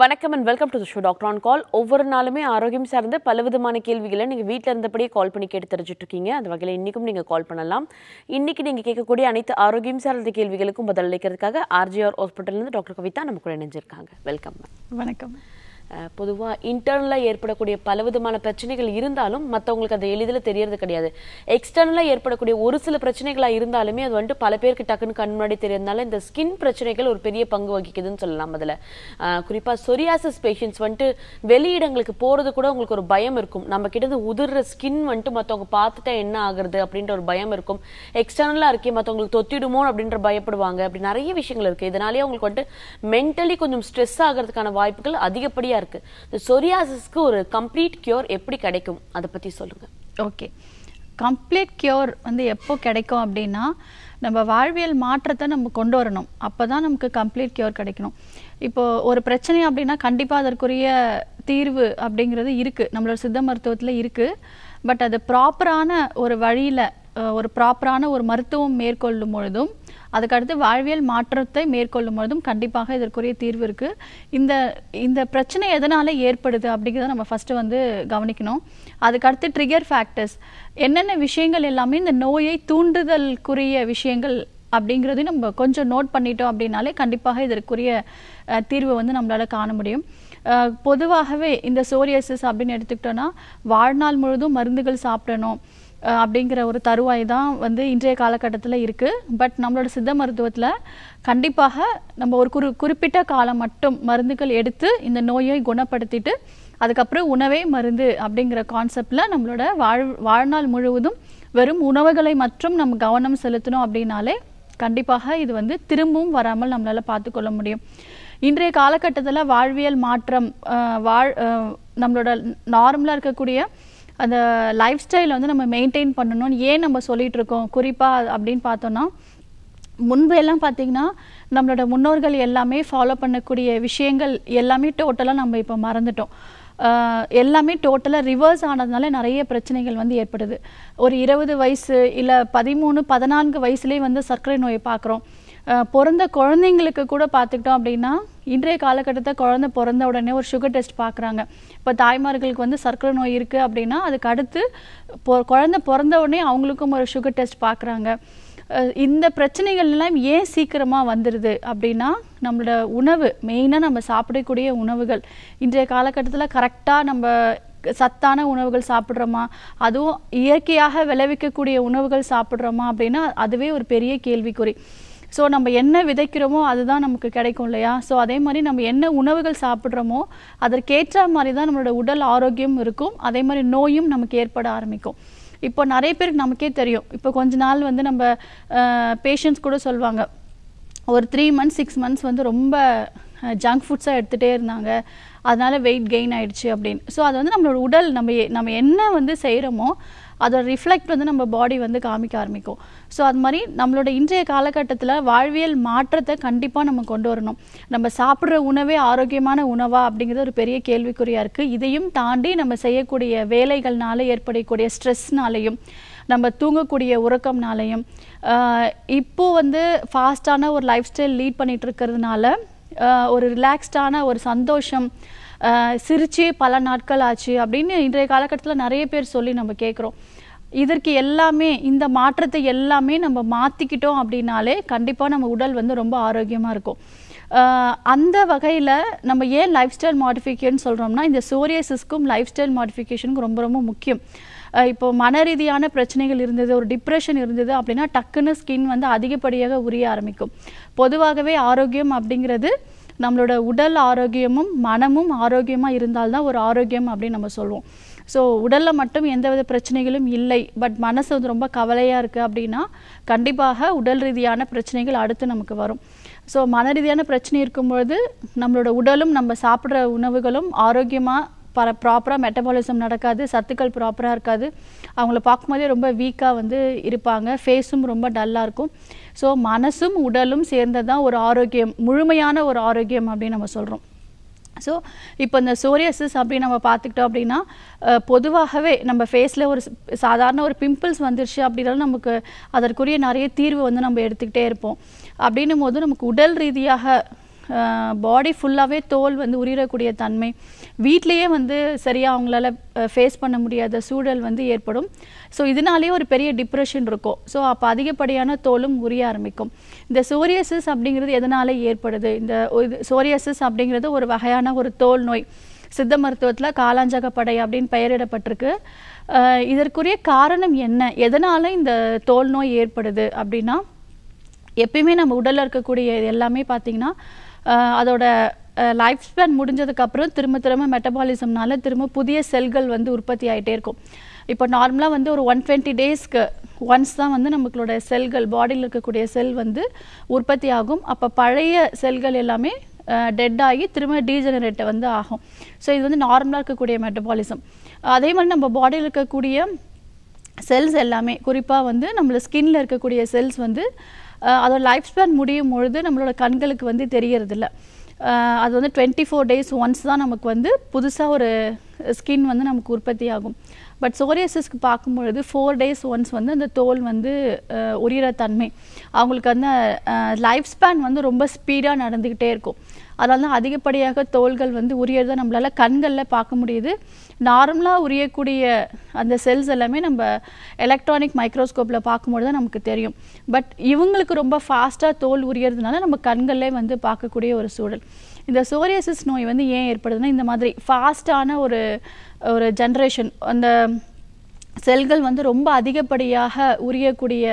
வணக்கம் and welcome to show doctor on call ஒவ்வொரு நாளுமே ஆரோக்கியம் சார்ந்த விதமான கேள்விகளை நீங்கள் வீட்டில் இருந்தபடியே கால் பண்ணி கேட்டு தெரிஞ்சுட்டு இருக்கீங்க அந்த வகையில் இன்றைக்கும் நீங்கள் கால் பண்ணலாம் இன்றைக்கி நீங்கள் கேட்கக்கூடிய அனைத்து ஆரோக்கியம் சார்ந்த கேள்விகளுக்கும் பதிலளிக்கிறதுக்காக ஆர்ஜிஆர் ஹாஸ்பிட்டல்லேருந்து டாக்டர் கவிதா நம்ம கூட இணைஞ்சிருக்காங்க வெல்கம் வணக்கம் பொதுவாக இன்டர்னலாக ஏற்படக்கூடிய பலவிதமான பிரச்சனைகள் இருந்தாலும் மற்றவங்களுக்கு அது எளிதில் தெரியறது கிடையாது எக்ஸ்டர்னலாக ஏற்படக்கூடிய ஒரு சில பிரச்சனைகளாக இருந்தாலுமே அது வந்துட்டு பல பேருக்கு டக்குன்னு கண் முன்னாடி தெரியறதுனால இந்த ஸ்கின் பிரச்சனைகள் ஒரு பெரிய பங்கு வகிக்குதுன்னு சொல்லலாம் அதில் குறிப்பாக சொரியாசிஸ் பேஷண்ட்ஸ் வந்துட்டு வெளியிடங்களுக்கு போகிறது கூட உங்களுக்கு ஒரு பயம் இருக்கும் நம்ம கிட்ட உதிர்ற ஸ்கின் வந்துட்டு மற்றவங்க பார்த்துட்டா என்ன ஆகுறது அப்படின்ற ஒரு பயம் இருக்கும் எக்ஸ்டர்னலாக இருக்கே மற்றவங்களுக்கு தொத்திடுமோ அப்படின்ற பயப்படுவாங்க அப்படி நிறைய விஷயங்கள் இருக்குது இதனாலேயே அவங்களுக்கு வந்துட்டு மென்டலி கொஞ்சம் ஸ்ட்ரெஸ் ஆகிறதுக்கான வாய்ப்புகள் அதிகப்படியாக நிறையா இருக்குது இந்த சொரியாசிஸ்க்கு ஒரு கம்ப்ளீட் கியூர் எப்படி கிடைக்கும் அதை பற்றி சொல்லுங்கள் ஓகே கம்ப்ளீட் கியூர் வந்து எப்போ கிடைக்கும் அப்படின்னா நம்ம வாழ்வியல் மாற்றத்தை நம்ம கொண்டு வரணும் அப்போ தான் நமக்கு கம்ப்ளீட் கியூர் கிடைக்கணும் இப்போது ஒரு பிரச்சனை அப்படின்னா கண்டிப்பாக அதற்குரிய தீர்வு அப்படிங்கிறது இருக்குது நம்மளோட சித்த மருத்துவத்தில் இருக்குது பட் அது ப்ராப்பரான ஒரு வழியில் ஒரு ப்ராப்பரான ஒரு மருத்துவம் மேற்கொள்ளும் பொழுதும் அதுக்கடுத்து வாழ்வியல் மாற்றத்தை மேற்கொள்ளும் பொழுதும் கண்டிப்பாக இதற்குரிய தீர்வு இருக்குது இந்த இந்த பிரச்சனை எதனால் ஏற்படுது அப்படிங்கிறத நம்ம ஃபர்ஸ்ட் வந்து கவனிக்கணும் அதுக்கடுத்து ட்ரிகர் ஃபேக்டர்ஸ் என்னென்ன விஷயங்கள் எல்லாமே இந்த நோயை தூண்டுதலுக்குரிய விஷயங்கள் அப்படிங்கிறதையும் நம்ம கொஞ்சம் நோட் பண்ணிட்டோம் அப்படின்னாலே கண்டிப்பாக இதற்குரிய தீர்வு வந்து நம்மளால் காண முடியும் பொதுவாகவே இந்த சோரியசஸ் அப்படின்னு எடுத்துக்கிட்டோன்னா வாழ்நாள் முழுதும் மருந்துகள் சாப்பிடணும் அப்படிங்கிற ஒரு தருவாய் தான் வந்து இன்றைய காலகட்டத்தில் இருக்குது பட் நம்மளோட சித்த மருத்துவத்தில் கண்டிப்பாக நம்ம ஒரு குறு குறிப்பிட்ட காலம் மட்டும் மருந்துகள் எடுத்து இந்த நோயை குணப்படுத்திட்டு அதுக்கப்புறம் உணவே மருந்து அப்படிங்கிற கான்செப்டில் நம்மளோட வாழ் வாழ்நாள் முழுவதும் வெறும் உணவுகளை மற்றும் நம்ம கவனம் செலுத்தணும் அப்படின்னாலே கண்டிப்பாக இது வந்து திரும்பவும் வராமல் நம்மளால் பார்த்துக்கொள்ள முடியும் இன்றைய காலகட்டத்தில் வாழ்வியல் மாற்றம் வாழ் நம்மளோட நார்மலாக இருக்கக்கூடிய அந்த லைஃப் ஸ்டைல் வந்து நம்ம மெயின்டைன் பண்ணணும்னு ஏன் நம்ம சொல்லிகிட்டு இருக்கோம் குறிப்பாக அப்படின்னு பார்த்தோன்னா முன்பு எல்லாம் பார்த்திங்கன்னா நம்மளோட முன்னோர்கள் எல்லாமே ஃபாலோ பண்ணக்கூடிய விஷயங்கள் எல்லாமே டோட்டலாக நம்ம இப்போ மறந்துட்டோம் எல்லாமே டோட்டலாக ரிவர்ஸ் ஆனதுனால நிறைய பிரச்சனைகள் வந்து ஏற்படுது ஒரு இருபது வயசு இல்லை பதிமூணு பதினான்கு வயசுலேயே வந்து சர்க்கரை நோயை பார்க்குறோம் பிறந்த குழந்தைங்களுக்கு கூட பார்த்துக்கிட்டோம் அப்படின்னா இன்றைய காலகட்டத்தை குழந்தை பிறந்த உடனே ஒரு சுகர் டெஸ்ட் பார்க்குறாங்க இப்போ தாய்மார்களுக்கு வந்து சர்க்கரை நோய் இருக்குது அப்படின்னா அதுக்கு அடுத்து குழந்தை பிறந்த உடனே அவங்களுக்கும் ஒரு சுகர் டெஸ்ட் பார்க்குறாங்க இந்த பிரச்சனைகள் எல்லாம் ஏன் சீக்கிரமாக வந்துடுது அப்படின்னா நம்மளோட உணவு மெயினாக நம்ம சாப்பிடக்கூடிய உணவுகள் இன்றைய காலகட்டத்தில் கரெக்டாக நம்ம சத்தான உணவுகள் சாப்பிட்றோமா அதுவும் இயற்கையாக விளைவிக்கக்கூடிய உணவுகள் சாப்பிட்றோமா அப்படின்னா அதுவே ஒரு பெரிய கேள்விக்குறி ஸோ நம்ம என்ன விதைக்கிறோமோ அதுதான் நமக்கு கிடைக்கும் இல்லையா ஸோ அதே மாதிரி நம்ம என்ன உணவுகள் சாப்பிட்றோமோ அதற்கேற்ற மாதிரி தான் நம்மளோட உடல் ஆரோக்கியம் இருக்கும் அதே மாதிரி நோயும் நமக்கு ஏற்பட ஆரம்பிக்கும் இப்போ நிறைய பேருக்கு நமக்கே தெரியும் இப்போ கொஞ்ச நாள் வந்து நம்ம பேஷண்ட்ஸ் கூட சொல்லுவாங்க ஒரு த்ரீ மந்த்ஸ் சிக்ஸ் மந்த்ஸ் வந்து ரொம்ப ஜங்க் ஃபுட்ஸாக எடுத்துகிட்டே இருந்தாங்க அதனால் வெயிட் கெயின் ஆகிடுச்சு அப்படின்னு ஸோ அது வந்து நம்மளோட உடல் நம்ம நம்ம என்ன வந்து செய்கிறோமோ அதோட ரிஃப்ளெக்ட் வந்து நம்ம பாடி வந்து காமிக்க ஆரம்பிக்கும் ஸோ அது மாதிரி நம்மளோட இன்றைய காலகட்டத்தில் வாழ்வியல் மாற்றத்தை கண்டிப்பாக நம்ம கொண்டு வரணும் நம்ம சாப்பிட்ற உணவே ஆரோக்கியமான உணவா அப்படிங்கிறது ஒரு பெரிய கேள்விக்குறியாக இருக்குது இதையும் தாண்டி நம்ம செய்யக்கூடிய வேலைகள்னால ஏற்படக்கூடிய ஸ்ட்ரெஸ்னாலையும் நம்ம தூங்கக்கூடிய உறக்கம்னாலையும் இப்போது வந்து ஃபாஸ்ட்டான ஒரு லைஃப் ஸ்டைல் லீட் பண்ணிகிட்டு இருக்கிறதுனால ஒரு ரிலாக்ஸ்டான ஒரு சந்தோஷம் சிரிச்சே பல நாட்கள் ஆச்சு அப்படின்னு இன்றைய காலகட்டத்தில் நிறைய பேர் சொல்லி நம்ம கேட்குறோம் இதற்கு எல்லாமே இந்த மாற்றத்தை எல்லாமே நம்ம மாற்றிக்கிட்டோம் அப்படின்னாலே கண்டிப்பாக நம்ம உடல் வந்து ரொம்ப ஆரோக்கியமாக இருக்கும் அந்த வகையில் நம்ம ஏன் லைஃப் ஸ்டைல் மாடிஃபிகேஷன் சொல்கிறோம்னா இந்த சோரியசிஸ்க்கும் லைஃப் ஸ்டைல் மாடிஃபிகேஷனுக்கும் ரொம்ப ரொம்ப முக்கியம் இப்போ மன ரீதியான பிரச்சனைகள் இருந்தது ஒரு டிப்ரெஷன் இருந்தது அப்படின்னா டக்குன்னு ஸ்கின் வந்து அதிகப்படியாக உரிய ஆரம்பிக்கும் பொதுவாகவே ஆரோக்கியம் அப்படிங்கிறது நம்மளோட உடல் ஆரோக்கியமும் மனமும் ஆரோக்கியமாக இருந்தால்தான் ஒரு ஆரோக்கியம் அப்படின்னு நம்ம சொல்லுவோம் ஸோ உடலில் மட்டும் எந்தவித பிரச்சனைகளும் இல்லை பட் மனசு வந்து ரொம்ப கவலையாக இருக்குது அப்படின்னா கண்டிப்பாக உடல் ரீதியான பிரச்சனைகள் அடுத்து நமக்கு வரும் ஸோ மன ரீதியான பிரச்சனை இருக்கும்பொழுது நம்மளோட உடலும் நம்ம சாப்பிட்ற உணவுகளும் ஆரோக்கியமாக பர ப்ராப்பராக மெட்டபாலிசம் நடக்காது சத்துக்கள் ப்ராப்பராக இருக்காது அவங்கள பார்க்கும்போதே ரொம்ப வீக்காக வந்து இருப்பாங்க ஃபேஸும் ரொம்ப டல்லாக இருக்கும் ஸோ மனசும் உடலும் சேர்ந்தது தான் ஒரு ஆரோக்கியம் முழுமையான ஒரு ஆரோக்கியம் அப்படின்னு நம்ம சொல்கிறோம் ஸோ இப்போ இந்த சோரியசிஸ் அப்படின்னு நம்ம பார்த்துக்கிட்டோம் அப்படின்னா பொதுவாகவே நம்ம ஃபேஸில் ஒரு சாதாரண ஒரு பிம்பிள்ஸ் வந்துருச்சு அப்படின்னாலும் நமக்கு அதற்குரிய நிறைய தீர்வு வந்து நம்ம எடுத்துக்கிட்டே இருப்போம் அப்படின்னும் போது நமக்கு உடல் ரீதியாக பாடி ஃபுல்லாகவே தோல் வந்து உரிரக்கூடிய தன்மை வீட்லேயே வந்து சரியாக அவங்களால ஃபேஸ் பண்ண முடியாத சூழல் வந்து ஏற்படும் ஸோ இதனாலேயே ஒரு பெரிய டிப்ரெஷன் இருக்கும் ஸோ அப்போ அதிகப்படியான தோலும் உரிய ஆரம்பிக்கும் இந்த சோரியசஸ் அப்படிங்கிறது எதனால ஏற்படுது இந்த சோரியசிஸ் அப்படிங்கிறது ஒரு வகையான ஒரு தோல் நோய் சித்த மருத்துவத்தில் காலாஞ்சகப்படை அப்படின்னு பெயரிடப்பட்டிருக்கு இதற்குரிய காரணம் என்ன எதனால இந்த தோல் நோய் ஏற்படுது அப்படின்னா எப்பயுமே நம்ம உடலில் இருக்கக்கூடிய எல்லாமே பார்த்திங்கன்னா அதோட லைஃப் ஸ்பேன் முடிஞ்சதுக்கப்புறம் திரும்ப திரும்ப மெட்டபாலிசம்னால திரும்ப புதிய செல்கள் வந்து உற்பத்தி ஆகிட்டே இருக்கும் இப்போ நார்மலாக வந்து ஒரு ஒன் டுவெண்ட்டி டேஸ்க்கு ஒன்ஸ் தான் வந்து நம்மளோட செல்கள் பாடியில் இருக்கக்கூடிய செல் வந்து உற்பத்தி ஆகும் அப்போ பழைய செல்கள் எல்லாமே டெட் ஆகி திரும்ப டீஜெனரேட்டை வந்து ஆகும் ஸோ இது வந்து நார்மலாக இருக்கக்கூடிய மெட்டபாலிசம் அதே மாதிரி நம்ம பாடியில் இருக்கக்கூடிய செல்ஸ் எல்லாமே குறிப்பாக வந்து நம்மளோட ஸ்கின்ல இருக்கக்கூடிய செல்ஸ் வந்து அதோட லைஃப் ஸ்பேன் முடியும் பொழுது நம்மளோட கண்களுக்கு வந்து தெரியறதில்ல அது வந்து டுவெண்ட்டி ஃபோர் டேஸ் ஒன்ஸ் தான் நமக்கு வந்து புதுசாக ஒரு ஸ்கின் வந்து நமக்கு உற்பத்தி ஆகும் பட் சோரியசிஸ்க்கு பார்க்கும்பொழுது ஃபோர் டேஸ் ஒன்ஸ் வந்து அந்த தோல் வந்து உரிகிற தன்மை அவங்களுக்கு வந்து லைஃப் ஸ்பேன் வந்து ரொம்ப ஸ்பீடாக நடந்துக்கிட்டே இருக்கும் அதனால தான் அதிகப்படியாக தோள்கள் வந்து உரியதை நம்மளால் கண்களில் பார்க்க முடியுது நார்மலாக உரியக்கூடிய அந்த செல்ஸ் எல்லாமே நம்ம எலக்ட்ரானிக் மைக்ரோஸ்கோப்பில் பார்க்கும்போது தான் நமக்கு தெரியும் பட் இவங்களுக்கு ரொம்ப ஃபாஸ்ட்டாக தோல் உரியறதுனால நம்ம கண்களில் வந்து பார்க்கக்கூடிய ஒரு சூழல் இந்த சோரியசிஸ் நோய் வந்து ஏன் ஏற்படுதுன்னா இந்த மாதிரி ஃபாஸ்ட்டான ஒரு ஒரு ஜென்ரேஷன் அந்த செல்கள் வந்து ரொம்ப அதிகப்படியாக உரியக்கூடிய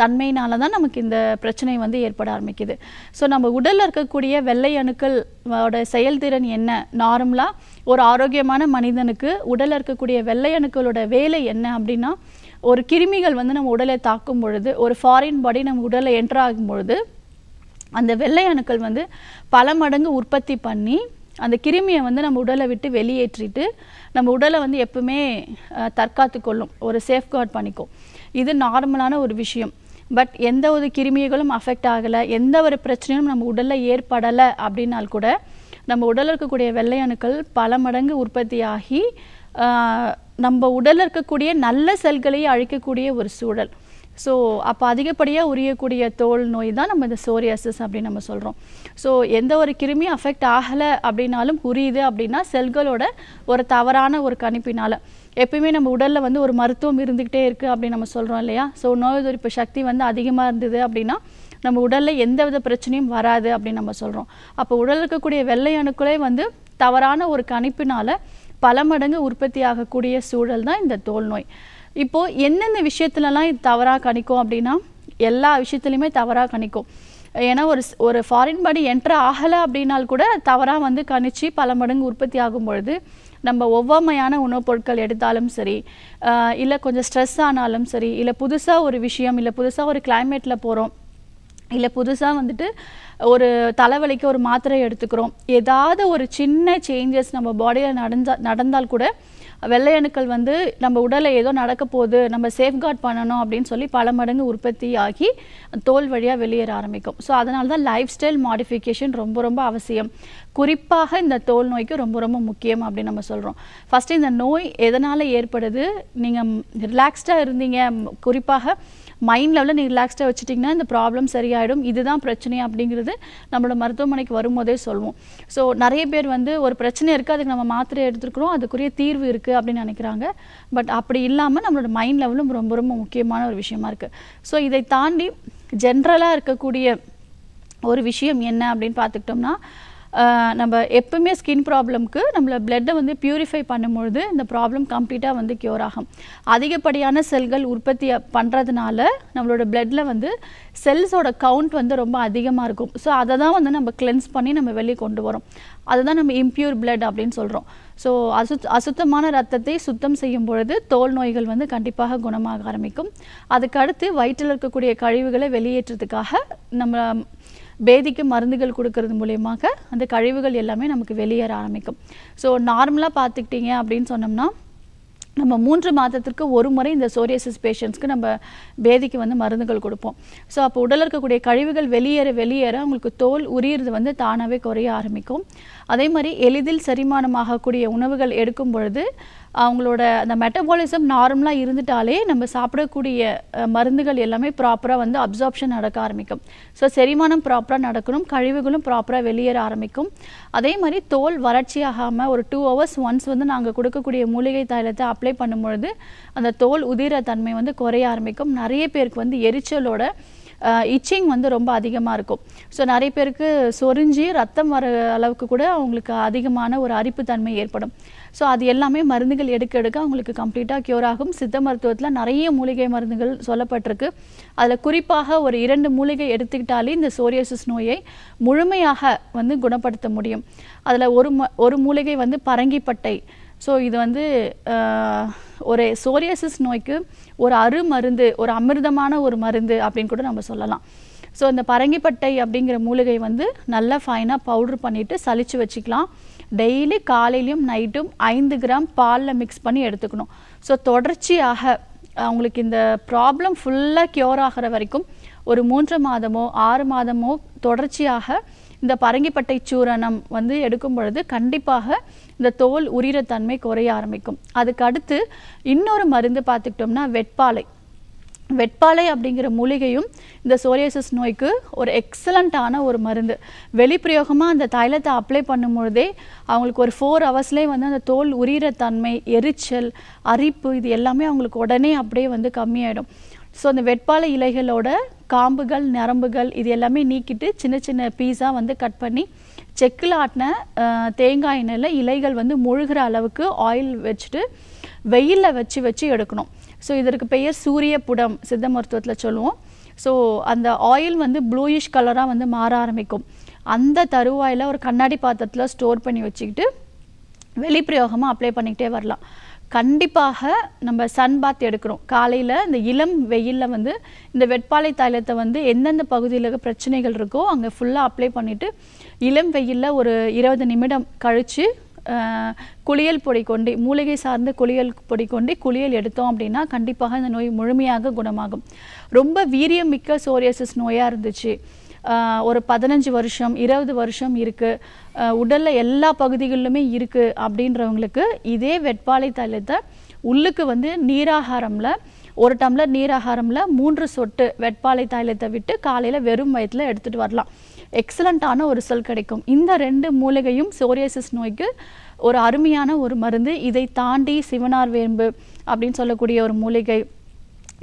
தன்மையினால தான் நமக்கு இந்த பிரச்சனை வந்து ஏற்பட ஆரம்பிக்குது ஸோ நம்ம உடலில் இருக்கக்கூடிய வெள்ளை அணுக்களோட செயல்திறன் என்ன நார்மலாக ஒரு ஆரோக்கியமான மனிதனுக்கு உடலில் இருக்கக்கூடிய வெள்ளை அணுக்களோட வேலை என்ன அப்படின்னா ஒரு கிருமிகள் வந்து நம்ம உடலை தாக்கும் பொழுது ஒரு ஃபாரின் பாடி நம்ம உடலை என்ட்ராகும் பொழுது அந்த வெள்ளை அணுக்கள் வந்து பல மடங்கு உற்பத்தி பண்ணி அந்த கிருமியை வந்து நம்ம உடலை விட்டு வெளியேற்றிட்டு நம்ம உடலை வந்து எப்பவுமே தற்காத்து கொள்ளும் ஒரு சேஃப்கார்ட் பண்ணிக்கும் இது நார்மலான ஒரு விஷயம் பட் எந்த ஒரு கிருமிகளும் அஃபெக்ட் ஆகலை எந்த ஒரு பிரச்சனையும் நம்ம உடலில் ஏற்படலை அப்படின்னால் கூட நம்ம உடலில் இருக்கக்கூடிய வெள்ளை அணுக்கள் பல மடங்கு உற்பத்தியாகி நம்ம உடலில் இருக்கக்கூடிய நல்ல செல்களையே அழிக்கக்கூடிய ஒரு சூழல் ஸோ அப்போ அதிகப்படியாக உரியக்கூடிய தோல் நோய் தான் நம்ம இந்த சோரியாசஸ் அப்படின்னு நம்ம சொல்கிறோம் ஸோ எந்த ஒரு கிருமியும் அஃபெக்ட் ஆகலை அப்படின்னாலும் உரியுது அப்படின்னா செல்களோட ஒரு தவறான ஒரு கணிப்பினால் எப்பயுமே நம்ம உடலில் வந்து ஒரு மருத்துவம் இருந்துக்கிட்டே இருக்குது அப்படின்னு நம்ம சொல்கிறோம் இல்லையா ஸோ நோய் எதிர்ப்பு சக்தி வந்து அதிகமாக இருந்தது அப்படின்னா நம்ம உடலில் எந்த வித பிரச்சனையும் வராது அப்படின்னு நம்ம சொல்கிறோம் அப்போ உடலில் இருக்கக்கூடிய வெள்ளை அணுக்களே வந்து தவறான ஒரு கணிப்பினால் பல மடங்கு உற்பத்தி ஆகக்கூடிய சூழல் தான் இந்த தோல் நோய் இப்போது எந்தெந்த விஷயத்துலலாம் இது தவறாக கணிக்கும் அப்படின்னா எல்லா விஷயத்துலையுமே தவறாக கணிக்கும் ஏன்னா ஒரு ஒரு ஃபாரின் படி என்ட்ரு ஆகலை அப்படின்னால் கூட தவறாக வந்து கணிச்சு பல மடங்கு உற்பத்தி ஆகும் பொழுது நம்ம ஒவ்வாமையான உணவுப் பொருட்கள் எடுத்தாலும் சரி இல்லை கொஞ்சம் ஸ்ட்ரெஸ் ஆனாலும் சரி இல்லை புதுசாக ஒரு விஷயம் இல்லை புதுசாக ஒரு கிளைமேட்டில் போகிறோம் இல்லை புதுசாக வந்துட்டு ஒரு தலைவலிக்கு ஒரு மாத்திரை எடுத்துக்கிறோம் ஏதாவது ஒரு சின்ன சேஞ்சஸ் நம்ம பாடியில் நடந்தால் நடந்தால் கூட வெள்ளையணுக்கள் வந்து நம்ம உடலை ஏதோ நடக்க போகுது நம்ம சேஃப்கார்ட் பண்ணணும் அப்படின்னு சொல்லி பல மடங்கு உற்பத்தி ஆகி தோல் வழியாக வெளியேற ஆரம்பிக்கும் ஸோ அதனால தான் லைஃப் ஸ்டைல் மாடிஃபிகேஷன் ரொம்ப ரொம்ப அவசியம் குறிப்பாக இந்த தோல் நோய்க்கு ரொம்ப ரொம்ப முக்கியம் அப்படின்னு நம்ம சொல்கிறோம் ஃபஸ்ட்டு இந்த நோய் எதனால் ஏற்படுது நீங்கள் ரிலாக்ஸ்டாக இருந்தீங்க குறிப்பாக மைண்ட் லெவலில் நீ ரிலாக்ஸ்டாக வச்சுட்டிங்கன்னா இந்த ப்ராப்ளம் சரியாயிடும் இதுதான் பிரச்சனை அப்படிங்கிறது நம்மளோட மருத்துவமனைக்கு வரும்போதே சொல்லுவோம் ஸோ நிறைய பேர் வந்து ஒரு பிரச்சனை இருக்குது அதுக்கு நம்ம மாத்திரை எடுத்துருக்குறோம் அதுக்குரிய தீர்வு இருக்குது அப்படின்னு நினைக்கிறாங்க பட் அப்படி இல்லாமல் நம்மளோட மைண்ட் லெவலும் ரொம்ப ரொம்ப முக்கியமான ஒரு விஷயமா இருக்குது ஸோ இதை தாண்டி ஜென்ரலாக இருக்கக்கூடிய ஒரு விஷயம் என்ன அப்படின்னு பார்த்துக்கிட்டோம்னா நம்ம எப்பவுமே ஸ்கின் ப்ராப்ளம்க்கு நம்மளை பிளட்டை வந்து பியூரிஃபை பண்ணும்பொழுது இந்த ப்ராப்ளம் கம்ப்ளீட்டாக வந்து க்யூர் ஆகும் அதிகப்படியான செல்கள் உற்பத்தி பண்ணுறதுனால நம்மளோட பிளட்டில் வந்து செல்ஸோட கவுண்ட் வந்து ரொம்ப அதிகமாக இருக்கும் ஸோ அதை தான் வந்து நம்ம கிளென்ஸ் பண்ணி நம்ம வெளியே கொண்டு வரோம் அதை தான் நம்ம இம்ப்யூர் பிளட் அப்படின்னு சொல்கிறோம் ஸோ அசுத் அசுத்தமான ரத்தத்தை சுத்தம் செய்யும் பொழுது தோல் நோய்கள் வந்து கண்டிப்பாக குணமாக ஆரம்பிக்கும் அதுக்கு அடுத்து வயிற்றில் இருக்கக்கூடிய கழிவுகளை வெளியேற்றத்துக்காக நம்ம பேதிக்கு மருந்துகள் கொடுக்கறது மூலயமாக அந்த கழிவுகள் எல்லாமே நமக்கு வெளியேற ஆரம்பிக்கும் ஸோ நார்மலாக பார்த்துக்கிட்டீங்க அப்படின்னு சொன்னோம்னா நம்ம மூன்று மாதத்திற்கு ஒரு முறை இந்த சோரியசிஸ் பேஷண்ட்ஸ்க்கு நம்ம பேதிக்கு வந்து மருந்துகள் கொடுப்போம் ஸோ அப்போ உடல் இருக்கக்கூடிய கழிவுகள் வெளியேற வெளியேற அவங்களுக்கு தோல் உரியது வந்து தானாகவே குறைய ஆரம்பிக்கும் அதே மாதிரி எளிதில் செரிமானமாகக்கூடிய உணவுகள் எடுக்கும் பொழுது அவங்களோட அந்த மெட்டபாலிசம் நார்மலாக இருந்துட்டாலே நம்ம சாப்பிடக்கூடிய மருந்துகள் எல்லாமே ப்ராப்பராக வந்து அப்சார்ப்ஷன் நடக்க ஆரம்பிக்கும் ஸோ செரிமானம் ப்ராப்பராக நடக்கணும் கழிவுகளும் ப்ராப்பராக வெளியேற ஆரம்பிக்கும் அதே மாதிரி தோல் வறட்சி ஆகாமல் ஒரு டூ ஹவர்ஸ் ஒன்ஸ் வந்து நாங்கள் கொடுக்கக்கூடிய மூலிகை தைலத்தை அப்ளை பண்ணும்பொழுது அந்த தோல் உதிர தன்மை வந்து குறைய ஆரம்பிக்கும் நிறைய பேருக்கு வந்து எரிச்சலோட இச்சிங் வந்து ரொம்ப அதிகமாக இருக்கும் ஸோ நிறைய பேருக்கு சொரிஞ்சு ரத்தம் வர அளவுக்கு கூட அவங்களுக்கு அதிகமான ஒரு அரிப்புத்தன்மை ஏற்படும் ஸோ அது எல்லாமே மருந்துகள் எடுக்க எடுக்க அவங்களுக்கு கம்ப்ளீட்டாக க்யூர் ஆகும் சித்த மருத்துவத்தில் நிறைய மூலிகை மருந்துகள் சொல்லப்பட்டிருக்கு அதில் குறிப்பாக ஒரு இரண்டு மூலிகை எடுத்துக்கிட்டாலே இந்த சோரியசிஸ் நோயை முழுமையாக வந்து குணப்படுத்த முடியும் அதில் ஒரு ஒரு மூலிகை வந்து பரங்கிப்பட்டை ஸோ இது வந்து ஒரு சோரியசிஸ் நோய்க்கு ஒரு அரு மருந்து ஒரு அமிர்தமான ஒரு மருந்து அப்படின்னு கூட நம்ம சொல்லலாம் ஸோ இந்த பரங்கிப்பட்டை அப்படிங்கிற மூலிகை வந்து நல்லா ஃபைனாக பவுட்ரு பண்ணிவிட்டு சளிச்சு வச்சுக்கலாம் டெய்லி காலையிலையும் நைட்டும் ஐந்து கிராம் பாலில் மிக்ஸ் பண்ணி எடுத்துக்கணும் ஸோ தொடர்ச்சியாக அவங்களுக்கு இந்த ப்ராப்ளம் ஃபுல்லாக க்யூர் ஆகிற வரைக்கும் ஒரு மூன்று மாதமோ ஆறு மாதமோ தொடர்ச்சியாக இந்த பரங்கிப்பட்டை சூரணம் வந்து எடுக்கும் பொழுது கண்டிப்பாக இந்த தோல் உரிரத்தன்மை குறைய ஆரம்பிக்கும் அதுக்கு அடுத்து இன்னொரு மருந்து பார்த்துக்கிட்டோம்னா வெட்பாலை வெட்பாலை அப்படிங்கிற மூலிகையும் இந்த சோரியாசிஸ் நோய்க்கு ஒரு எக்ஸலண்ட்டான ஒரு மருந்து வெளிப்பிரயோகமாக அந்த தைலத்தை அப்ளை பண்ணும் பொழுதே அவங்களுக்கு ஒரு ஃபோர் ஹவர்ஸ்லேயே வந்து அந்த தோல் உரியிற தன்மை எரிச்சல் அரிப்பு இது எல்லாமே அவங்களுக்கு உடனே அப்படியே வந்து கம்மியாயிடும் ஸோ அந்த வெட்பாலை இலைகளோட காம்புகள் நரம்புகள் இது எல்லாமே நீக்கிட்டு சின்ன சின்ன பீஸாக வந்து கட் பண்ணி செக்கில் ஆட்டின தேங்காய் எண்ணெயில் இலைகள் வந்து முழுகிற அளவுக்கு ஆயில் வச்சுட்டு வெயிலில் வச்சு வச்சு எடுக்கணும் ஸோ இதற்கு பெயர் சூரிய புடம் சித்த மருத்துவத்தில் சொல்லுவோம் ஸோ அந்த ஆயில் வந்து ப்ளூயிஷ் கலராக வந்து மாற ஆரம்பிக்கும் அந்த தருவாயில் ஒரு கண்ணாடி பாத்திரத்தில் ஸ்டோர் பண்ணி வச்சுக்கிட்டு வெளிப்பிரயோகமாக அப்ளை பண்ணிக்கிட்டே வரலாம் கண்டிப்பாக நம்ம சன் பாத் எடுக்கிறோம் காலையில் இந்த இளம் வெயிலில் வந்து இந்த வெட்பாலை தைலத்தை வந்து எந்தெந்த பகுதியில் பிரச்சனைகள் இருக்கோ அங்கே ஃபுல்லாக அப்ளை பண்ணிவிட்டு இளம் வெயிலில் ஒரு இருபது நிமிடம் கழித்து குளியல் பொடி கொண்டு மூலிகை சார்ந்த குளியல் பொடி கொண்டு குளியல் எடுத்தோம் அப்படின்னா கண்டிப்பாக இந்த நோய் முழுமையாக குணமாகும் ரொம்ப வீரியம் மிக்க சோரியசஸ் நோயாக இருந்துச்சு ஒரு பதினஞ்சு வருஷம் இருபது வருஷம் இருக்குது உடலில் எல்லா பகுதிகளிலுமே இருக்குது அப்படின்றவங்களுக்கு இதே வெட்பாலை தைலத்தை உள்ளுக்கு வந்து நீராகாரமில் ஒரு டம்ளர் நீராகாரமில் மூன்று சொட்டு வெட்பாலை தைலத்தை விட்டு காலையில் வெறும் வயிற்றில் எடுத்துகிட்டு வரலாம் எக்ஸலண்ட்டான ஒரு ரிசல்ட் கிடைக்கும் இந்த ரெண்டு மூலிகையும் சோரியசிஸ் நோய்க்கு ஒரு அருமையான ஒரு மருந்து இதை தாண்டி சிவனார் வேம்பு அப்படின்னு சொல்லக்கூடிய ஒரு மூலிகை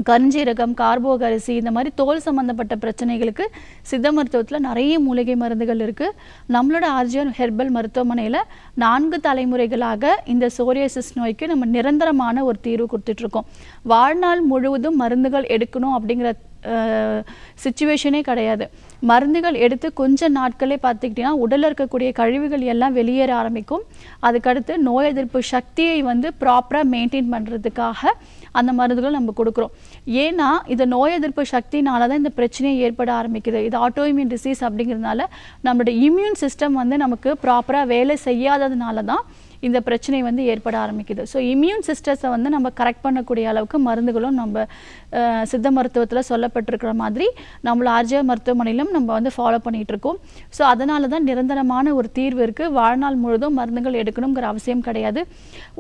கருஞ்சீரகம் கார்போகரிசி இந்த மாதிரி தோல் சம்மந்தப்பட்ட பிரச்சனைகளுக்கு சித்த மருத்துவத்தில் நிறைய மூலிகை மருந்துகள் இருக்குது நம்மளோட ஆர்ஜியன் ஹெர்பல் மருத்துவமனையில் நான்கு தலைமுறைகளாக இந்த சோரியசிஸ் நோய்க்கு நம்ம நிரந்தரமான ஒரு தீர்வு கொடுத்துட்ருக்கோம் வாழ்நாள் முழுவதும் மருந்துகள் எடுக்கணும் அப்படிங்கிற சுச்சுவேஷனே கிடையாது மருந்துகள் எடுத்து கொஞ்ச நாட்களே பார்த்துக்கிட்டிங்கன்னா உடலில் இருக்கக்கூடிய கழிவுகள் எல்லாம் வெளியேற ஆரம்பிக்கும் அதுக்கடுத்து நோய் எதிர்ப்பு சக்தியை வந்து ப்ராப்பராக மெயின்டைன் பண்ணுறதுக்காக அந்த மருந்துகள் நம்ம கொடுக்குறோம் ஏன்னா இது நோய் எதிர்ப்பு சக்தினால தான் இந்த பிரச்சனையை ஏற்பட ஆரம்பிக்குது இது ஆட்டோஇம்யூன் டிசீஸ் அப்படிங்கிறதுனால நம்மளுடைய இம்யூன் சிஸ்டம் வந்து நமக்கு ப்ராப்பராக வேலை செய்யாததுனால தான் இந்த பிரச்சனை வந்து ஏற்பட ஆரம்பிக்குது ஸோ இம்யூன் சிஸ்டர்ஸை வந்து நம்ம கரெக்ட் பண்ணக்கூடிய அளவுக்கு மருந்துகளும் நம்ம சித்த மருத்துவத்தில் சொல்லப்பட்டிருக்கிற மாதிரி நம்மள ஆர்ஜ மருத்துவமனையிலும் நம்ம வந்து ஃபாலோ பண்ணிகிட்ருக்கோம் ஸோ அதனால தான் நிரந்தரமான ஒரு தீர்வு இருக்குது வாழ்நாள் முழுதும் மருந்துகள் எடுக்கணுங்கிற அவசியம் கிடையாது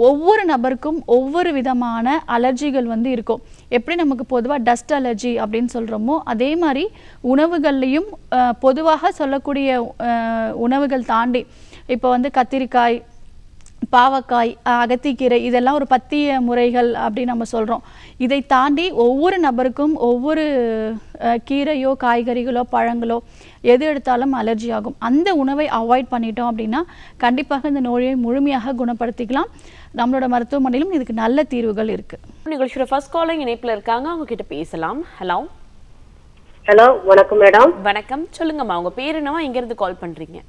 ஒவ்வொரு நபருக்கும் ஒவ்வொரு விதமான அலர்ஜிகள் வந்து இருக்கும் எப்படி நமக்கு பொதுவாக டஸ்ட் அலர்ஜி அப்படின்னு சொல்கிறோமோ அதே மாதிரி உணவுகள்லையும் பொதுவாக சொல்லக்கூடிய உணவுகள் தாண்டி இப்போ வந்து கத்திரிக்காய் பாவக்காய் அகத்திக்கீரை இதெல்லாம் ஒரு பத்திய முறைகள் அப்படின்னு நம்ம சொல்கிறோம் இதை தாண்டி ஒவ்வொரு நபருக்கும் ஒவ்வொரு கீரையோ காய்கறிகளோ பழங்களோ எது எடுத்தாலும் அலர்ஜி ஆகும் அந்த உணவை அவாய்ட் பண்ணிட்டோம் அப்படின்னா கண்டிப்பாக இந்த நோயை முழுமையாக குணப்படுத்திக்கலாம் நம்மளோட மருத்துவமனையிலும் இதுக்கு நல்ல தீர்வுகள் இருக்கு நிகழ்ச்சியோட ஃபர்ஸ்ட் காலிங் இணைப்பில் இருக்காங்க அவங்க கிட்ட பேசலாம் ஹலோ ஹலோ வணக்கம் மேடம் வணக்கம் சொல்லுங்கம்மா உங்க பேர் என்னவா இருந்து கால் பண்றீங்க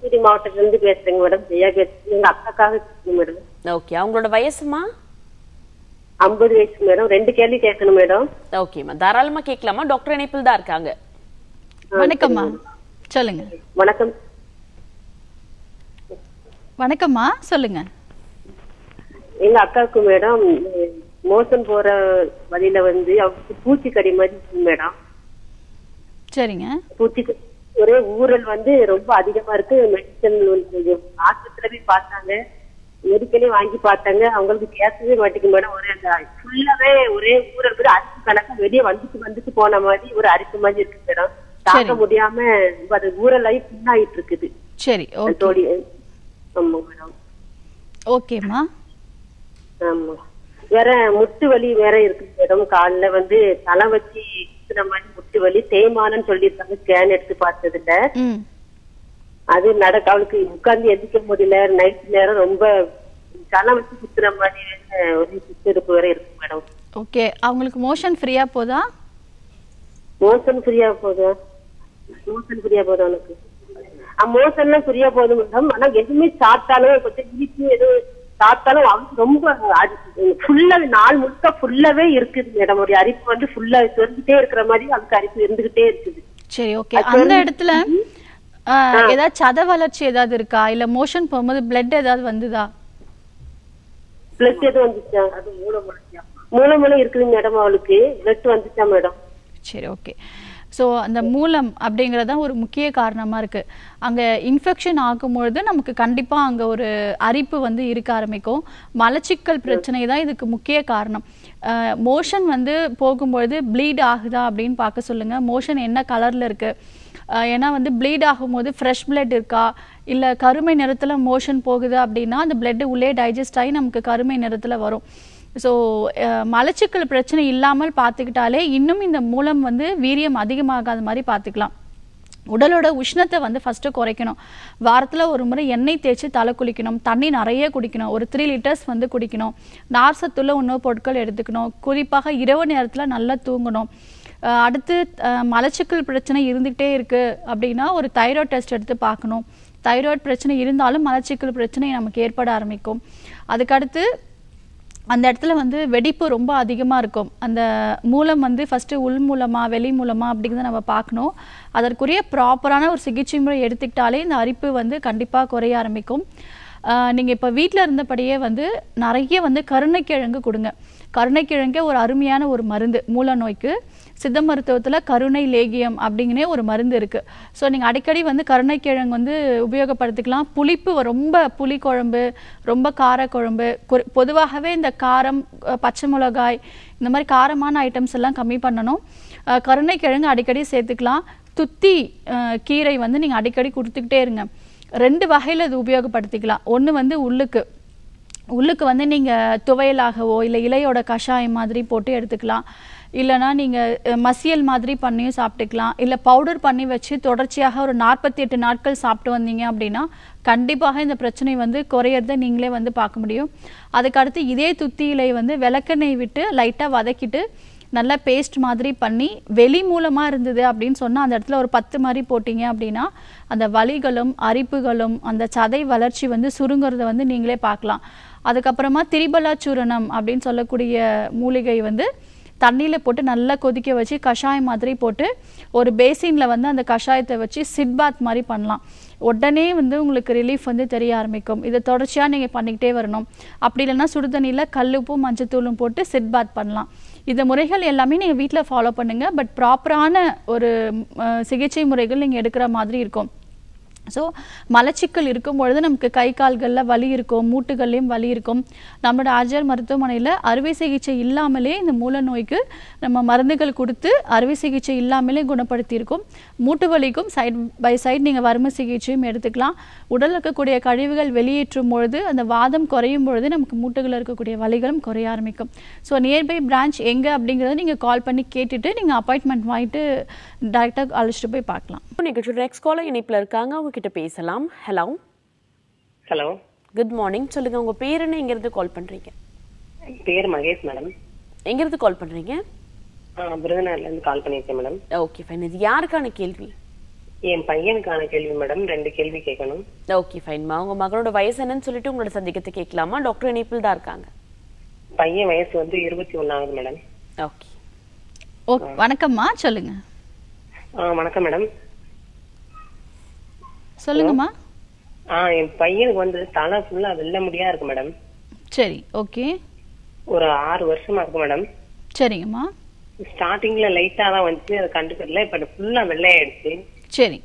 கிருஷ்ணகிரி இருந்து பேசுறேங்க மேடம் ஜெயா பேசுறேன் எங்க அக்காக்காக மேடம் ஓகே அவங்களோட வயசுமா ஐம்பது வயசு மேடம் ரெண்டு கேள்வி கேட்கணும் மேடம் ஓகேம்மா தாராளமா கேட்கலாமா டாக்டர் இணைப்பில் தான் இருக்காங்க வணக்கம்மா சொல்லுங்க வணக்கம் வணக்கம்மா சொல்லுங்க எங்க அக்காவுக்கு மேடம் மோசம் போற வழியில வந்து அவருக்கு கடி மாதிரி மேடம் சரிங்க பூச்சிக்கடி ஒரே ஊரல் வந்து ரொம்ப அதிகமா இருக்கு மெடிசன் ஆஸ்பத்திரியில போய் பார்த்தாங்க மெடிக்கலே வாங்கி பார்த்தாங்க அவங்களுக்கு பேசவே மாட்டேங்க மேடம் ஒரே அந்த ஃபுல்லாவே ஒரே ஊரல் கூட அரிப்பு கணக்கு வெளியே வந்துட்டு வந்துட்டு போன மாதிரி ஒரு அரிப்பு மாதிரி இருக்கு மேடம் தாக்க முடியாம அது ஊரலாகி புண்ணாயிட்டு இருக்குது சரி தோடி மேடம் ஆமா வேற முட்டு வலி வேற இருக்கு மேடம் காலில் வந்து தலை வச்சு சுத்தின மாதிரி முட்டி வலி தேய்மானம் சொல்லியிருக்காங்க ஸ்கேன் எடுத்து பார்த்ததுல அது நடக்க அவளுக்கு உட்கார்ந்து எந்திக்க முடியல நைட் நேரம் ரொம்ப தலை வச்சு சுத்துற மாதிரி ஒரு சுத்திருப்பு வரை இருக்கு மேடம் ஓகே அவங்களுக்கு மோஷன் ஃப்ரீயா போதா மோஷன் ஃப்ரீயா போதா மோஷன் ஃப்ரீயா போதா அவனுக்கு மோஷன்லாம் ஃப்ரீயா போதும் மேடம் ஆனா எதுவுமே சாப்பிட்டாலும் கொஞ்சம் இனிப்பு எதுவும் பார்த்தாலும் அவங்க ரொம்ப ஃபுல்லா நாள் முழுக்க ஃபுல்லாவே இருக்குது மேடம் ஒரு அரிப்பு வந்து ஃபுல்லா தெரிஞ்சுட்டே இருக்கிற மாதிரி அதுக்கு அரிப்பு இருந்துகிட்டே இருக்குது சரி ஓகே அந்த இடத்துல ஏதாவது சத வளர்ச்சி ஏதாவது இருக்கா இல்ல மோஷன் போகும்போது பிளட் ஏதாவது வந்துதா பிளட் எதுவும் வந்துச்சா அது மூலமலம் மூலமுளை இருக்குது மேடம் அவளுக்கு பிளட் வந்துச்சா மேடம் சரி ஓகே ஸோ அந்த மூலம் அப்படிங்கிறது தான் ஒரு முக்கிய காரணமாக இருக்குது அங்கே இன்ஃபெக்ஷன் ஆகும்பொழுது நமக்கு கண்டிப்பாக அங்கே ஒரு அரிப்பு வந்து இருக்க ஆரம்பிக்கும் மலச்சிக்கல் பிரச்சனை தான் இதுக்கு முக்கிய காரணம் மோஷன் வந்து போகும்பொழுது ப்ளீட் ஆகுதா அப்படின்னு பார்க்க சொல்லுங்கள் மோஷன் என்ன கலரில் இருக்குது ஏன்னா வந்து ப்ளீட் ஆகும்போது ஃப்ரெஷ் பிளட் இருக்கா இல்லை கருமை நிறத்தில் மோஷன் போகுது அப்படின்னா அந்த பிளட்டு உள்ளே டைஜஸ்ட் ஆகி நமக்கு கருமை நிறத்தில் வரும் ஸோ uh, மலச்சிக்கல் பிரச்சனை இல்லாமல் பார்த்துக்கிட்டாலே இன்னும் இந்த மூலம் வந்து வீரியம் அதிகமாகாத மாதிரி பார்த்துக்கலாம் உடலோட உஷ்ணத்தை வந்து ஃபஸ்ட்டு குறைக்கணும் வாரத்தில் ஒரு முறை எண்ணெய் தேய்ச்சி தலை குளிக்கணும் தண்ணி நிறைய குடிக்கணும் ஒரு த்ரீ லிட்டர்ஸ் வந்து குடிக்கணும் நார்சத்துள்ள உணவுப் பொருட்கள் எடுத்துக்கணும் குறிப்பாக இரவு நேரத்தில் நல்லா தூங்கணும் அடுத்து மலச்சிக்கல் பிரச்சனை இருந்துகிட்டே இருக்குது அப்படின்னா ஒரு தைராய்ட் டெஸ்ட் எடுத்து பார்க்கணும் தைராய்டு பிரச்சனை இருந்தாலும் மலச்சிக்கல் பிரச்சனை நமக்கு ஏற்பட ஆரம்பிக்கும் அதுக்கடுத்து அந்த இடத்துல வந்து வெடிப்பு ரொம்ப அதிகமாக இருக்கும் அந்த மூலம் வந்து ஃபஸ்ட்டு உள் மூலமாக வெளி மூலமாக அப்படிங்கிறத நம்ம பார்க்கணும் அதற்குரிய ப்ராப்பரான ஒரு சிகிச்சை முறை எடுத்துக்கிட்டாலே இந்த அரிப்பு வந்து கண்டிப்பாக குறைய ஆரம்பிக்கும் நீங்கள் இப்போ வீட்டில் இருந்தபடியே வந்து நிறைய வந்து கருணைக்கிழங்கு கொடுங்க கருணைக்கிழங்கே ஒரு அருமையான ஒரு மருந்து மூல நோய்க்கு சித்த மருத்துவத்தில் கருணை லேகியம் அப்படிங்கனே ஒரு மருந்து இருக்குது ஸோ நீங்கள் அடிக்கடி வந்து கருணைக்கிழங்கு வந்து உபயோகப்படுத்திக்கலாம் புளிப்பு ரொம்ப புளி குழம்பு ரொம்ப காரக்குழம்பு பொதுவாகவே இந்த காரம் பச்சை மிளகாய் இந்த மாதிரி காரமான ஐட்டம்ஸ் எல்லாம் கம்மி பண்ணணும் கருணைக்கிழங்கு அடிக்கடி சேர்த்துக்கலாம் துத்தி கீரை வந்து நீங்கள் அடிக்கடி கொடுத்துக்கிட்டே இருங்க ரெண்டு வகையில் இது உபயோகப்படுத்திக்கலாம் ஒன்று வந்து உள்ளுக்கு உள்ளுக்கு வந்து நீங்கள் துவையலாகவோ இல்லை இலையோட கஷாயம் மாதிரி போட்டு எடுத்துக்கலாம் இல்லைனா நீங்கள் மசியல் மாதிரி பண்ணியும் சாப்பிட்டுக்கலாம் இல்லை பவுடர் பண்ணி வச்சு தொடர்ச்சியாக ஒரு நாற்பத்தி எட்டு நாட்கள் சாப்பிட்டு வந்தீங்க அப்படின்னா கண்டிப்பாக இந்த பிரச்சனை வந்து குறையிறத நீங்களே வந்து பார்க்க முடியும் அதுக்கடுத்து இதே துத்தியிலை வந்து விளக்கெண்ணெய் விட்டு லைட்டாக வதக்கிட்டு நல்லா பேஸ்ட் மாதிரி பண்ணி வெளி மூலமாக இருந்தது அப்படின்னு சொன்னால் அந்த இடத்துல ஒரு பத்து மாதிரி போட்டிங்க அப்படின்னா அந்த வலிகளும் அரிப்புகளும் அந்த சதை வளர்ச்சி வந்து சுருங்கிறத வந்து நீங்களே பார்க்கலாம் அதுக்கப்புறமா திரிபலாச்சூரணம் அப்படின்னு சொல்லக்கூடிய மூலிகை வந்து தண்ணியில் போட்டு நல்லா கொதிக்க வச்சு கஷாயம் மாதிரி போட்டு ஒரு பேசினில் வந்து அந்த கஷாயத்தை வச்சு சிட் பாத் மாதிரி பண்ணலாம் உடனே வந்து உங்களுக்கு ரிலீஃப் வந்து தெரிய ஆரம்பிக்கும் இதை தொடர்ச்சியாக நீங்கள் பண்ணிக்கிட்டே வரணும் அப்படி இல்லைன்னா சுடுதண்ணியில் கல்லுப்பும் மஞ்சத்தூளும் போட்டு சிட் பாத் பண்ணலாம் இந்த முறைகள் எல்லாமே நீங்கள் வீட்டில் ஃபாலோ பண்ணுங்கள் பட் ப்ராப்பரான ஒரு சிகிச்சை முறைகள் நீங்கள் எடுக்கிற மாதிரி இருக்கும் ஸோ மலச்சிக்கல் இருக்கும் பொழுது நமக்கு கை கால்களில் வலி இருக்கும் மூட்டுகள்லேயும் வலி இருக்கும் நம்மளோட ஆஜர் மருத்துவமனையில் அறுவை சிகிச்சை இல்லாமலே இந்த மூல நோய்க்கு நம்ம மருந்துகள் கொடுத்து அறுவை சிகிச்சை இல்லாமலே குணப்படுத்தியிருக்கோம் மூட்டு வலிக்கும் சைட் பை சைட் நீங்கள் வறுமை சிகிச்சையும் எடுத்துக்கலாம் உடல் இருக்கக்கூடிய கழிவுகள் வெளியேற்றும் பொழுது அந்த வாதம் குறையும் பொழுது நமக்கு மூட்டுகளில் இருக்கக்கூடிய வலிகளும் குறைய ஆரம்பிக்கும் ஸோ நியர்பை பிரான்ச் எங்கே அப்படிங்கிறத நீங்கள் கால் பண்ணி கேட்டுட்டு நீங்கள் அப்பாயின்மெண்ட் வாங்கிட்டு டேரெக்டாக அழைச்சிட்டு போய் பார்க்கலாம் நெக்ஸ்ட் காலர் இணைப்பில் இருக்காங்க அவங்க கிட்ட பேசலாம் ஹலோ ஹலோ குட் மார்னிங் சொல்லுங்க உங்க பேர் என்ன எங்க இருந்து கால் பண்றீங்க பேர் மகேஷ் மேடம் எங்க இருந்து கால் பண்றீங்க விருதுநகர்ல இருந்து கால் பண்ணிருக்கேன் மேடம் ஓகே ஃபைன் இது யாருக்கான கேள்வி என் பையனுக்கான கேள்வி மேடம் ரெண்டு கேள்வி கேட்கணும் ஓகே மா உங்க மகனோட வயசு என்னன்னு சொல்லிட்டு உங்களோட சந்தேகத்தை கேட்கலாமா டாக்டர் இணைப்பில் தான் இருக்காங்க பையன் வயசு வந்து இருபத்தி ஒன்னாவது மேடம் ஓகே ஓ வணக்கம்மா சொல்லுங்க வணக்கம் மேடம் சொல்லுங்கம்மா ஆ என் பையனுக்கு வந்து தலை ஃபுல்லா வெள்ள முடியா இருக்கு மேடம் சரி ஓகே ஒரு ஆறு வருஷமா இருக்கு மேடம் சரிங்கம்மா ஸ்டார்டிங்ல லைட்டா தான் வந்துச்சு அதை கண்டுக்கல இப்ப ஃபுல்லா வெள்ளையாயிடுச்சு சரி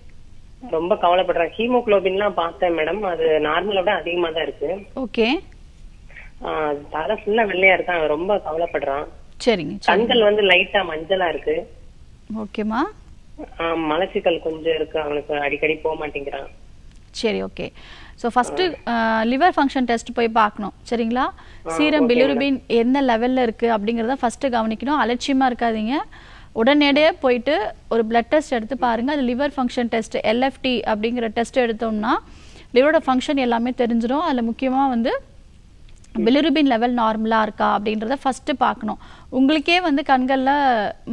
ரொம்ப கவலைப்படுறேன் ஹீமோகுளோபின்லாம் பார்த்தேன் மேடம் அது நார்மலை விட அதிகமா தான் இருக்கு ஓகே தலை ஃபுல்லா வெள்ளையா இருக்கான் ரொம்ப கவலைப்படுறான் சரிங்க கண்கள் வந்து லைட்டா மஞ்சளா இருக்கு ஓகேம்மா மலச்சிக்கல் கொஞ்சம் இருக்கு அவனுக்கு அடிக்கடி போக மாட்டேங்கிறான் சரி okay so first liver function test போய் பார்க்கணும் சரிங்களா சீரம் பிலிருபின் எந்த லெவலில் இருக்குது அப்படிங்கிறத ஃபர்ஸ்ட் கவனிக்கணும் அலட்சியமாக இருக்காதீங்க உடனடியே போயிட்டு ஒரு பிளட் டெஸ்ட் எடுத்து பாருங்கள் அது லிவர் ஃபங்க்ஷன் டெஸ்ட் எல்எஃப்டி அப்படிங்கிற டெஸ்ட் எடுத்தோம்னா லிவரோட ஃபங்க்ஷன் எல்லாமே தெரிஞ்சிடும் அதில் முக்கியமாக வந்து பிலிருபின் லெவல் நார்மலாக இருக்கா அப்படின்றத ஃபஸ்ட்டு பார்க்கணும் உங்களுக்கே வந்து கண்களில்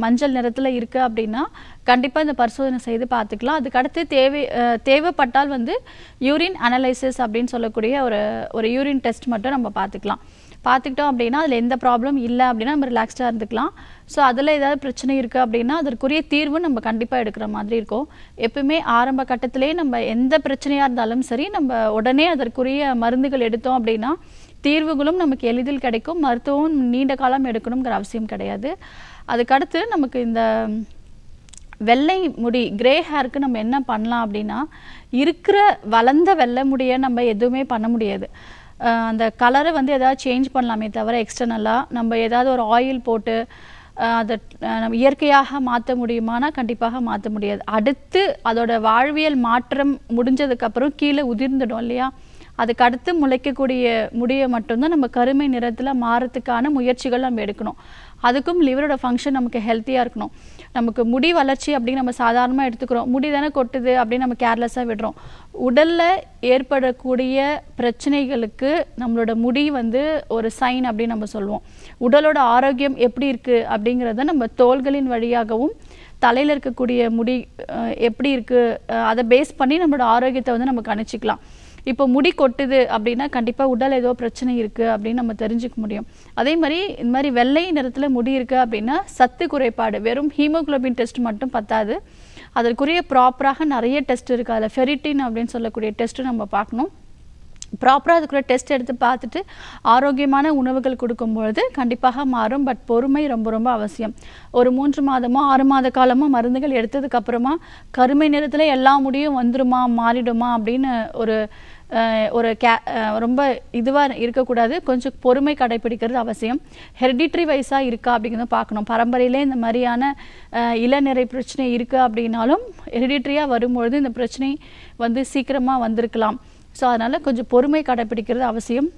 மஞ்சள் நிறத்தில் இருக்குது அப்படின்னா கண்டிப்பாக இந்த பரிசோதனை செய்து பார்த்துக்கலாம் அதுக்கடுத்து தேவை தேவைப்பட்டால் வந்து யூரின் அனலைசிஸ் அப்படின்னு சொல்லக்கூடிய ஒரு ஒரு யூரின் டெஸ்ட் மட்டும் நம்ம பார்த்துக்கலாம் பார்த்துக்கிட்டோம் அப்படின்னா அதில் எந்த ப்ராப்ளம் இல்லை அப்படின்னா நம்ம ரிலாக்ஸ்டாக இருந்துக்கலாம் ஸோ அதில் ஏதாவது பிரச்சனை இருக்குது அப்படின்னா அதற்குரிய தீர்வு நம்ம கண்டிப்பாக எடுக்கிற மாதிரி இருக்கும் எப்பவுமே ஆரம்ப கட்டத்திலே நம்ம எந்த பிரச்சனையாக இருந்தாலும் சரி நம்ம உடனே அதற்குரிய மருந்துகள் எடுத்தோம் அப்படின்னா தீர்வுகளும் நமக்கு எளிதில் கிடைக்கும் மருத்துவம் நீண்ட காலம் எடுக்கணுங்கிற அவசியம் கிடையாது அதுக்கடுத்து நமக்கு இந்த வெள்ளை முடி கிரே ஹேருக்கு நம்ம என்ன பண்ணலாம் அப்படின்னா இருக்கிற வளர்ந்த வெள்ளை முடியை நம்ம எதுவுமே பண்ண முடியாது அந்த கலரை வந்து எதாவது சேஞ்ச் பண்ணலாமே தவிர எக்ஸ்டர்னலாக நம்ம ஏதாவது ஒரு ஆயில் போட்டு அதை நம்ம இயற்கையாக மாற்ற முடியுமானா கண்டிப்பாக மாற்ற முடியாது அடுத்து அதோட வாழ்வியல் மாற்றம் முடிஞ்சதுக்கப்புறம் கீழே உதிர்ந்துடும் இல்லையா அதுக்கு அடுத்து முளைக்கக்கூடிய முடியை மட்டும்தான் நம்ம கருமை நிறத்தில் மாறத்துக்கான முயற்சிகள் நம்ம எடுக்கணும் அதுக்கும் லிவரோட ஃபங்க்ஷன் நமக்கு ஹெல்த்தியாக இருக்கணும் நமக்கு முடி வளர்ச்சி அப்படின்னு நம்ம சாதாரணமாக எடுத்துக்கிறோம் முடி தானே கொட்டுது அப்படின்னு நம்ம கேர்லெஸ்ஸாக விடுறோம் உடலில் ஏற்படக்கூடிய பிரச்சனைகளுக்கு நம்மளோட முடி வந்து ஒரு சைன் அப்படின்னு நம்ம சொல்லுவோம் உடலோட ஆரோக்கியம் எப்படி இருக்குது அப்படிங்கிறத நம்ம தோள்களின் வழியாகவும் தலையில் இருக்கக்கூடிய முடி எப்படி இருக்குது அதை பேஸ் பண்ணி நம்மளோட ஆரோக்கியத்தை வந்து நம்ம கணிச்சிக்கலாம் இப்போ முடி கொட்டுது அப்படின்னா கண்டிப்பாக உடல் ஏதோ பிரச்சனை இருக்குது அப்படின்னு நம்ம தெரிஞ்சுக்க முடியும் அதே மாதிரி இந்த மாதிரி வெள்ளை நிறத்தில் முடி இருக்குது அப்படின்னா சத்து குறைபாடு வெறும் ஹீமோக்ளோபின் டெஸ்ட் மட்டும் பத்தாது அதற்குரிய ப்ராப்பராக நிறைய டெஸ்ட் இருக்குது அதில் ஃபெரிட்டின் அப்படின்னு சொல்லக்கூடிய டெஸ்ட்டு நம்ம பார்க்கணும் ப்ராப்பராக அதுக்குள்ள டெஸ்ட் எடுத்து பார்த்துட்டு ஆரோக்கியமான உணவுகள் கொடுக்கும்பொழுது கண்டிப்பாக மாறும் பட் பொறுமை ரொம்ப ரொம்ப அவசியம் ஒரு மூன்று மாதமோ ஆறு மாத காலமோ மருந்துகள் எடுத்ததுக்கப்புறமா கருமை நிறத்தில் எல்லா முடியும் வந்துருமா மாறிடுமா அப்படின்னு ஒரு ஒரு கே ரொம்ப இதுவாக இருக்கக்கூடாது கொஞ்சம் பொறுமை கடைபிடிக்கிறது அவசியம் ஹெரிடிட்ரி வைஸாக இருக்கா அப்படிங்கிறத பார்க்கணும் பரம்பரையிலே இந்த மாதிரியான இளநிறை பிரச்சனை இருக்குது அப்படின்னாலும் ஹெரிடிட்ரியாக வரும்பொழுது இந்த பிரச்சனை வந்து சீக்கிரமாக வந்திருக்கலாம் ஸோ அதனால் கொஞ்சம் பொறுமை கடைபிடிக்கிறது அவசியம்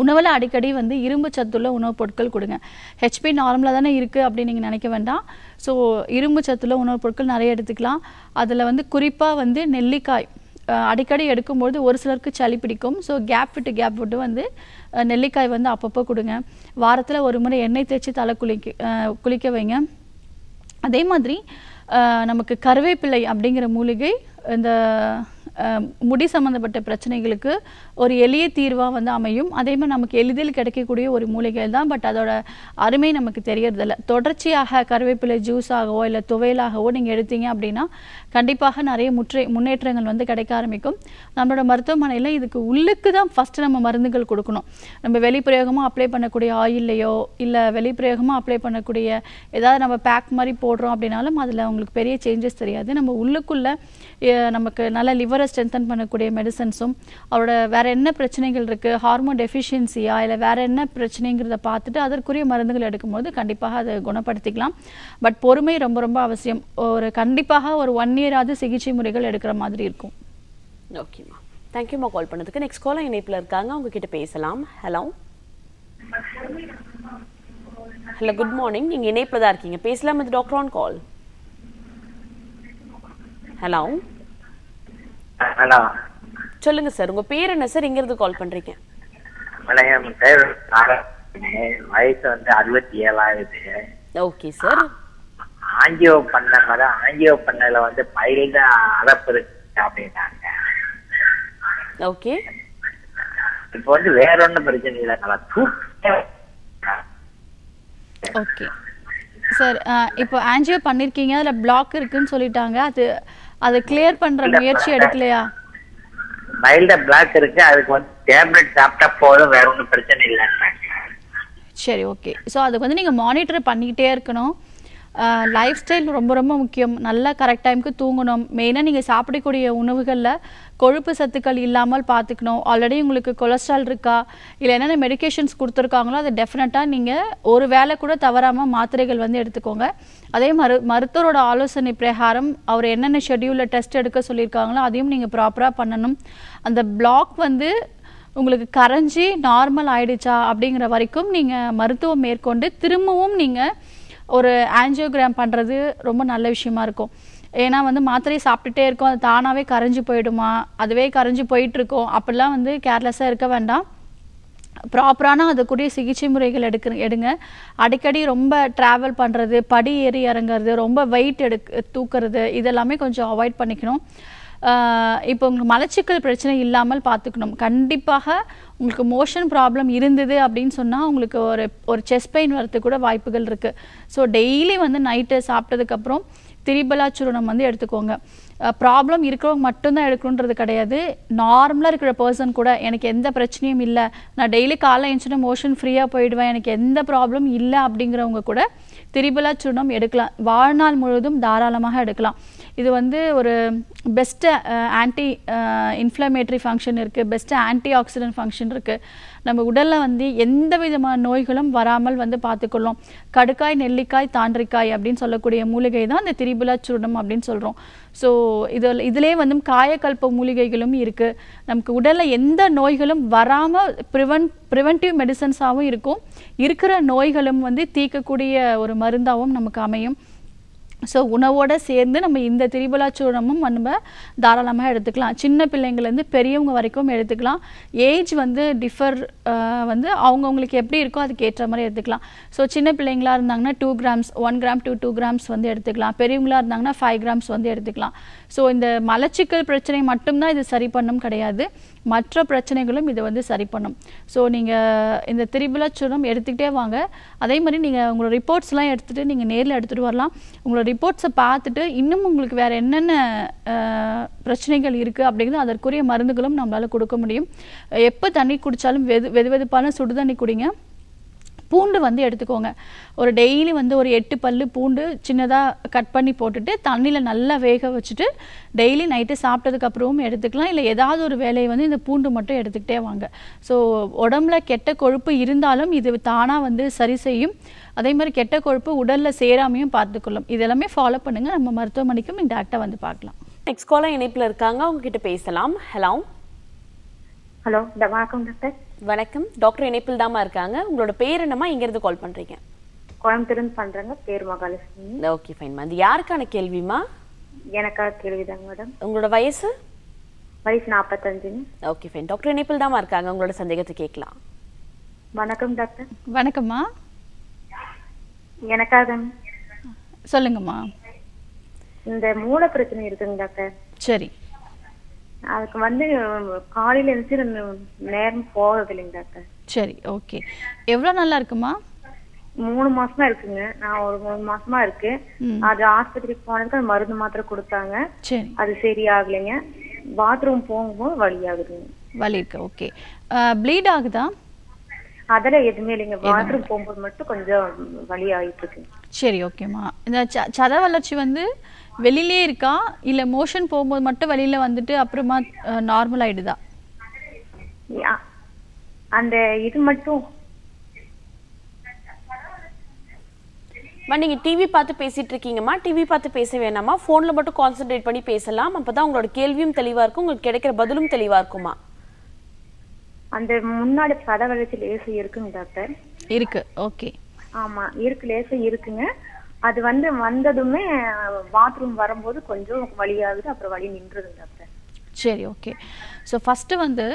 உணவில் அடிக்கடி வந்து இரும்பு சத்துள்ள உணவுப் பொருட்கள் கொடுங்க ஹெச்பி நார்மலாக தானே இருக்குது அப்படின்னு நீங்கள் நினைக்க வேண்டாம் ஸோ இரும்பு சத்துள்ள உணவுப் பொருட்கள் நிறைய எடுத்துக்கலாம் அதில் வந்து குறிப்பாக வந்து நெல்லிக்காய் அடிக்கடி எடுக்கும்போது ஒரு சிலருக்கு சளி பிடிக்கும் ஸோ கேப் விட்டு கேப் விட்டு வந்து நெல்லிக்காய் வந்து அப்பப்போ கொடுங்க வாரத்தில் ஒரு முறை எண்ணெய் தேய்ச்சி தலை குளிக்க குளிக்க வைங்க அதே மாதிரி நமக்கு கருவேப்பிள்ளை அப்படிங்கிற மூலிகை இந்த முடி சம்மந்தப்பட்ட பிரச்சனைகளுக்கு ஒரு எளிய தீர்வாக வந்து அமையும் அதே மாதிரி நமக்கு எளிதில் கிடைக்கக்கூடிய ஒரு மூலிகை தான் பட் அதோட அருமை நமக்கு தெரியறதில்ல தொடர்ச்சியாக கருவேப்பிலை ஜூஸாகவோ இல்லை துவையலாகவோ நீங்கள் எடுத்தீங்க அப்படின்னா கண்டிப்பாக நிறைய முற்றே முன்னேற்றங்கள் வந்து கிடைக்க ஆரம்பிக்கும் நம்மளோட மருத்துவமனையில் இதுக்கு உள்ளுக்கு தான் ஃபஸ்ட்டு நம்ம மருந்துகள் கொடுக்கணும் நம்ம வெளிப்பிரயோகமாக அப்ளை பண்ணக்கூடிய ஆயில்லையோ இல்லை வெளிப்பிரயோகமாக அப்ளை பண்ணக்கூடிய ஏதாவது நம்ம பேக் மாதிரி போடுறோம் அப்படின்னாலும் அதில் அவங்களுக்கு பெரிய சேஞ்சஸ் தெரியாது நம்ம உள்ளுக்குள்ளே நமக்கு நல்ல லிவரை ஸ்ட்ரென்தன் பண்ணக்கூடிய மெடிசன்ஸும் அவரோட வேறு என்ன பிரச்சனைகள் இருக்குது ஹார்மோன் டெஃபிஷியன்சியா இல்லை வேறு என்ன பிரச்சனைங்கிறத பார்த்துட்டு அதற்குரிய மருந்துகள் எடுக்கும்போது கண்டிப்பாக அதை குணப்படுத்திக்கலாம் பட் பொறுமை ரொம்ப ரொம்ப அவசியம் ஒரு கண்டிப்பாக ஒரு ஒன் கண்ணீராத சிகிச்சை முறைகள் எடுக்கிற மாதிரி இருக்கும் ஓகேம்மா தேங்க்யூம்மா கால் பண்ணதுக்கு நெக்ஸ்ட் இணைப்பில் இருக்காங்க உங்ககிட்ட பேசலாம் ஹலோ ஹலோ குட் மார்னிங் நீங்கள் இணைப்பில் தான் இருக்கீங்க பேசலாம் இது டாக்டர் ஆன் கால் ஹலோ சொல்லுங்க சார் உங்க பேர் என்ன சார் இங்க இருந்து கால் பண்றீங்க வயசு வந்து அறுபத்தி ஏழாயிரத்து ஓகே சார் ஆஞ்சியோ பண்ண தான் ஆஞ்சியோ பண்ணல வந்து பைல்ட அறப்பு இருக்கு அப்படின்னாங்க ஓகே இப்போ வந்து வேற ஒண்ணும் பிரச்சனை இல்லை நல்லா ஓகே சார் இப்போ ஆஞ்சியோ பண்ணிருக்கீங்க அதுல பிளாக் இருக்குன்னு சொல்லிட்டாங்க அது அதை கிளியர் பண்ற முயற்சி எடுக்கலையா மைல்டா பிளாக் இருக்கு அதுக்கு வந்து டேப்லெட் சாப்பிட்டா போதும் வேற ஒன்றும் பிரச்சனை இல்லைன்னு சரி ஓகே ஸோ அதுக்கு வந்து நீங்கள் மானிட்டர் பண்ணிக்கிட்டே இருக்கணும் லைஃப் ஸ்டைல் ரொம்ப ரொம்ப முக்கியம் நல்லா கரெக்ட் டைமுக்கு தூங்கணும் மெயினாக நீங்கள் சாப்பிடக்கூடிய உணவுகளில் கொழுப்பு சத்துக்கள் இல்லாமல் பார்த்துக்கணும் ஆல்ரெடி உங்களுக்கு கொலஸ்ட்ரால் இருக்கா இல்லை என்னென்ன மெடிக்கேஷன்ஸ் கொடுத்துருக்காங்களோ அதை டெஃபினட்டாக நீங்கள் ஒரு வேலை கூட தவறாமல் மாத்திரைகள் வந்து எடுத்துக்கோங்க அதே மரு மருத்துவரோட ஆலோசனை பிரகாரம் அவர் என்னென்ன ஷெடியூலில் டெஸ்ட் எடுக்க சொல்லியிருக்காங்களோ அதையும் நீங்கள் ப்ராப்பராக பண்ணணும் அந்த பிளாக் வந்து உங்களுக்கு கரைஞ்சி நார்மல் ஆயிடுச்சா அப்படிங்கிற வரைக்கும் நீங்கள் மருத்துவம் மேற்கொண்டு திரும்பவும் நீங்கள் ஒரு ஆஞ்சியோகிராம் பண்ணுறது ரொம்ப நல்ல விஷயமா இருக்கும் ஏன்னா வந்து மாத்திரையை சாப்பிட்டுட்டே இருக்கும் அது தானாகவே கரைஞ்சி போயிடுமா அதுவே கரைஞ்சி போயிட்டுருக்கோம் அப்படிலாம் வந்து கேர்லெஸ்ஸாக இருக்க வேண்டாம் ப்ராப்பரான அதுக்குரிய சிகிச்சை முறைகள் எடுக்க எடுங்க அடிக்கடி ரொம்ப ட்ராவல் பண்ணுறது படி ஏறி இறங்குறது ரொம்ப வெயிட் எடுக் தூக்குறது இதெல்லாமே கொஞ்சம் அவாய்ட் பண்ணிக்கணும் இப்போ உங்களுக்கு மலச்சிக்கல் பிரச்சனை இல்லாமல் பார்த்துக்கணும் கண்டிப்பாக உங்களுக்கு மோஷன் ப்ராப்ளம் இருந்தது அப்படின்னு சொன்னால் உங்களுக்கு ஒரு ஒரு செஸ்ட் பெயின் வரத்துக்கு கூட வாய்ப்புகள் இருக்குது ஸோ டெய்லி வந்து நைட்டு சாப்பிட்டதுக்கப்புறம் திரிபலா சுருணம் வந்து எடுத்துக்கோங்க ப்ராப்ளம் இருக்கிறவங்க மட்டும்தான் எடுக்கணுன்றது கிடையாது நார்மலாக இருக்கிற பர்சன் கூட எனக்கு எந்த பிரச்சனையும் இல்லை நான் டெய்லி காலைல எழுந்துச்சுன்னா மோஷன் ஃப்ரீயாக போயிடுவேன் எனக்கு எந்த ப்ராப்ளம் இல்லை அப்படிங்கிறவங்க கூட திரிபலா சுருணம் எடுக்கலாம் வாழ்நாள் முழுவதும் தாராளமாக எடுக்கலாம் இது வந்து ஒரு பெஸ்ட்டு ஆன்டி இன்ஃப்ளமேட்ரி ஃபங்க்ஷன் இருக்குது பெஸ்ட்டு ஆன்டி ஆக்சிடென்ட் ஃபங்க்ஷன் இருக்குது நம்ம உடலில் வந்து எந்த விதமான நோய்களும் வராமல் வந்து பார்த்துக்கொள்ளும் கடுக்காய் நெல்லிக்காய் தாண்டிக்காய் அப்படின்னு சொல்லக்கூடிய மூலிகை தான் இந்த திரிபுலா சூர்ணம் அப்படின்னு சொல்கிறோம் ஸோ இதில் இதிலே வந்து காயக்கல்ப மூலிகைகளும் இருக்குது நமக்கு உடலில் எந்த நோய்களும் வராமல் ப்ரிவென்ட் ப்ரிவென்டிவ் மெடிசன்ஸாகவும் இருக்கும் இருக்கிற நோய்களும் வந்து தீர்க்கக்கூடிய ஒரு மருந்தாகவும் நமக்கு அமையும் ஸோ உணவோடு சேர்ந்து நம்ம இந்த திரிபலா சூர்ணமும் நம்ம தாராளமாக எடுத்துக்கலாம் சின்ன பிள்ளைங்கள்லேருந்து பெரியவங்க வரைக்கும் எடுத்துக்கலாம் ஏஜ் வந்து டிஃபர் வந்து அவங்கவுங்களுக்கு எப்படி இருக்கோ அதுக்கு ஏற்ற மாதிரி எடுத்துக்கலாம் ஸோ சின்ன பிள்ளைங்களாக இருந்தாங்கன்னா two grams one gram two two grams வந்து எடுத்துக்கலாம் பெரியவங்களாக இருந்தாங்கன்னா ஃபைவ் கிராம்ஸ் வந்து எடுத்துக்கலாம் ஸோ இந்த மலச்சிக்கல் பிரச்சனை மட்டும்தான் இது சரி பண்ணும் கிடையாது மற்ற பிரச்சனைகளும் இதை வந்து சரி பண்ணும் ஸோ நீங்கள் இந்த திரிபுலாச்சுரம் எடுத்துக்கிட்டே வாங்க அதே மாதிரி நீங்கள் உங்களோட ரிப்போர்ட்ஸ்லாம் எடுத்துகிட்டு நீங்கள் நேரில் எடுத்துகிட்டு வரலாம் உங்களோட ரிப்போர்ட்ஸை பார்த்துட்டு இன்னும் உங்களுக்கு வேறு என்னென்ன பிரச்சனைகள் இருக்குது அப்படிங்கிறது அதற்குரிய மருந்துகளும் நம்மளால் கொடுக்க முடியும் எப்போ தண்ணி குடித்தாலும் வெது வெது வெதுப்பான சுடு தண்ணி குடிங்க பூண்டு வந்து எடுத்துக்கோங்க ஒரு டெய்லி வந்து ஒரு எட்டு பல் பூண்டு சின்னதாக கட் பண்ணி போட்டுட்டு தண்ணியில் நல்லா வேக வச்சுட்டு டெய்லி நைட்டு சாப்பிட்டதுக்கப்புறமும் எடுத்துக்கலாம் இல்லை ஏதாவது ஒரு வேலையை வந்து இந்த பூண்டு மட்டும் எடுத்துக்கிட்டே வாங்க ஸோ உடம்புல கெட்ட கொழுப்பு இருந்தாலும் இது தானாக வந்து சரி செய்யும் அதே மாதிரி கெட்ட கொழுப்பு உடலில் சேராமையும் பார்த்துக்கொள்ளும் இதெல்லாமே ஃபாலோ பண்ணுங்கள் நம்ம மருத்துவமனைக்கும் டாக்டர் வந்து பார்க்கலாம் நெக்ஸ்ட் காலம் இணைப்பில் இருக்காங்க அவங்க கிட்ட பேசலாம் ஹலோ ஹலோ வணக்கம் டாக்டர் வணக்கம் டாக்டர் இணைப்பில் தாமா இருக்காங்க உங்களோட பேர் என்னமா எங்கேருந்து கால் பண்ணுறீங்க கோயம்புத்தூர்னு பண்றேங்க பேர் மகாலட்சுமி ஓகே ஃபைன்மா அது யாருக்கான கேள்விமா எனக்காக கேள்விதாங்க மேடம் உங்களோட வயசு வயசு நாற்பத்தஞ்சுங்க ஓகே ஃபைன் டாக்டர் இணைப்பில் தாமா இருக்காங்க உங்களோட சந்தேகத்தை கேட்கலாம் வணக்கம் டாக்டர் வணக்கம்மா எனக்காக சொல்லுங்கம்மா இந்த மூல பிரச்சனை இருக்குங்க டாக்டர் சரி அதுக்கு வந்து காலையில எழுந்துச்சு நேரம் போகிறது இல்லைங்க டாக்டர் சரி ஓகே எவ்வளோ நல்லா இருக்குமா மூணு மாசமா இருக்குங்க நான் ஒரு மூணு மாசமா இருக்கு அது ஆஸ்பத்திரிக்கு போனதுக்கு அது மருந்து மாத்திரை கொடுத்தாங்க அது சரியாகலைங்க பாத்ரூம் போகும்போது வலி ஆகுதுங்க வலி இருக்கு ஓகே ப்ளீட் ஆகுதா அதெல்லாம் எதுவுமே இல்லைங்க பாத்ரூம் போகும்போது மட்டும் கொஞ்சம் வலி ஆகிட்டு இருக்கு சரி ஓகேம்மா இந்த சத வளர்ச்சி வந்து வெளியிலே இருக்கா இல்ல மோஷன் போகும்போது மட்டும் வெளியில வந்துட்டு அப்புறமா நார்மல் ஆயிடுதா அந்த இது மட்டும் நீங்க டிவி பார்த்து பேசிட்டு இருக்கீங்கம்மா டிவி பார்த்து பேச வேணாமா போன்ல மட்டும் கான்சென்ட்ரேட் பண்ணி பேசலாம் அப்பதான் உங்களோட கேள்வியும் தெளிவா இருக்கும் உங்களுக்கு கிடைக்கிற பதிலும் தெளிவா இருக்குமா அந்த முன்னாடி பதவழச்சு லேசு இருக்குங்க டாக்டர் இருக்கு ஓகே ஆமா இருக்கு லேசு இருக்குங்க அது வந்து வந்ததுமே பாத்ரூம் வரும்போது கொஞ்சம் வழியாகுது அப்புறம் வழி நின்றுது டாக்டர் சரி ஓகே ஸோ ஃபஸ்ட்டு வந்து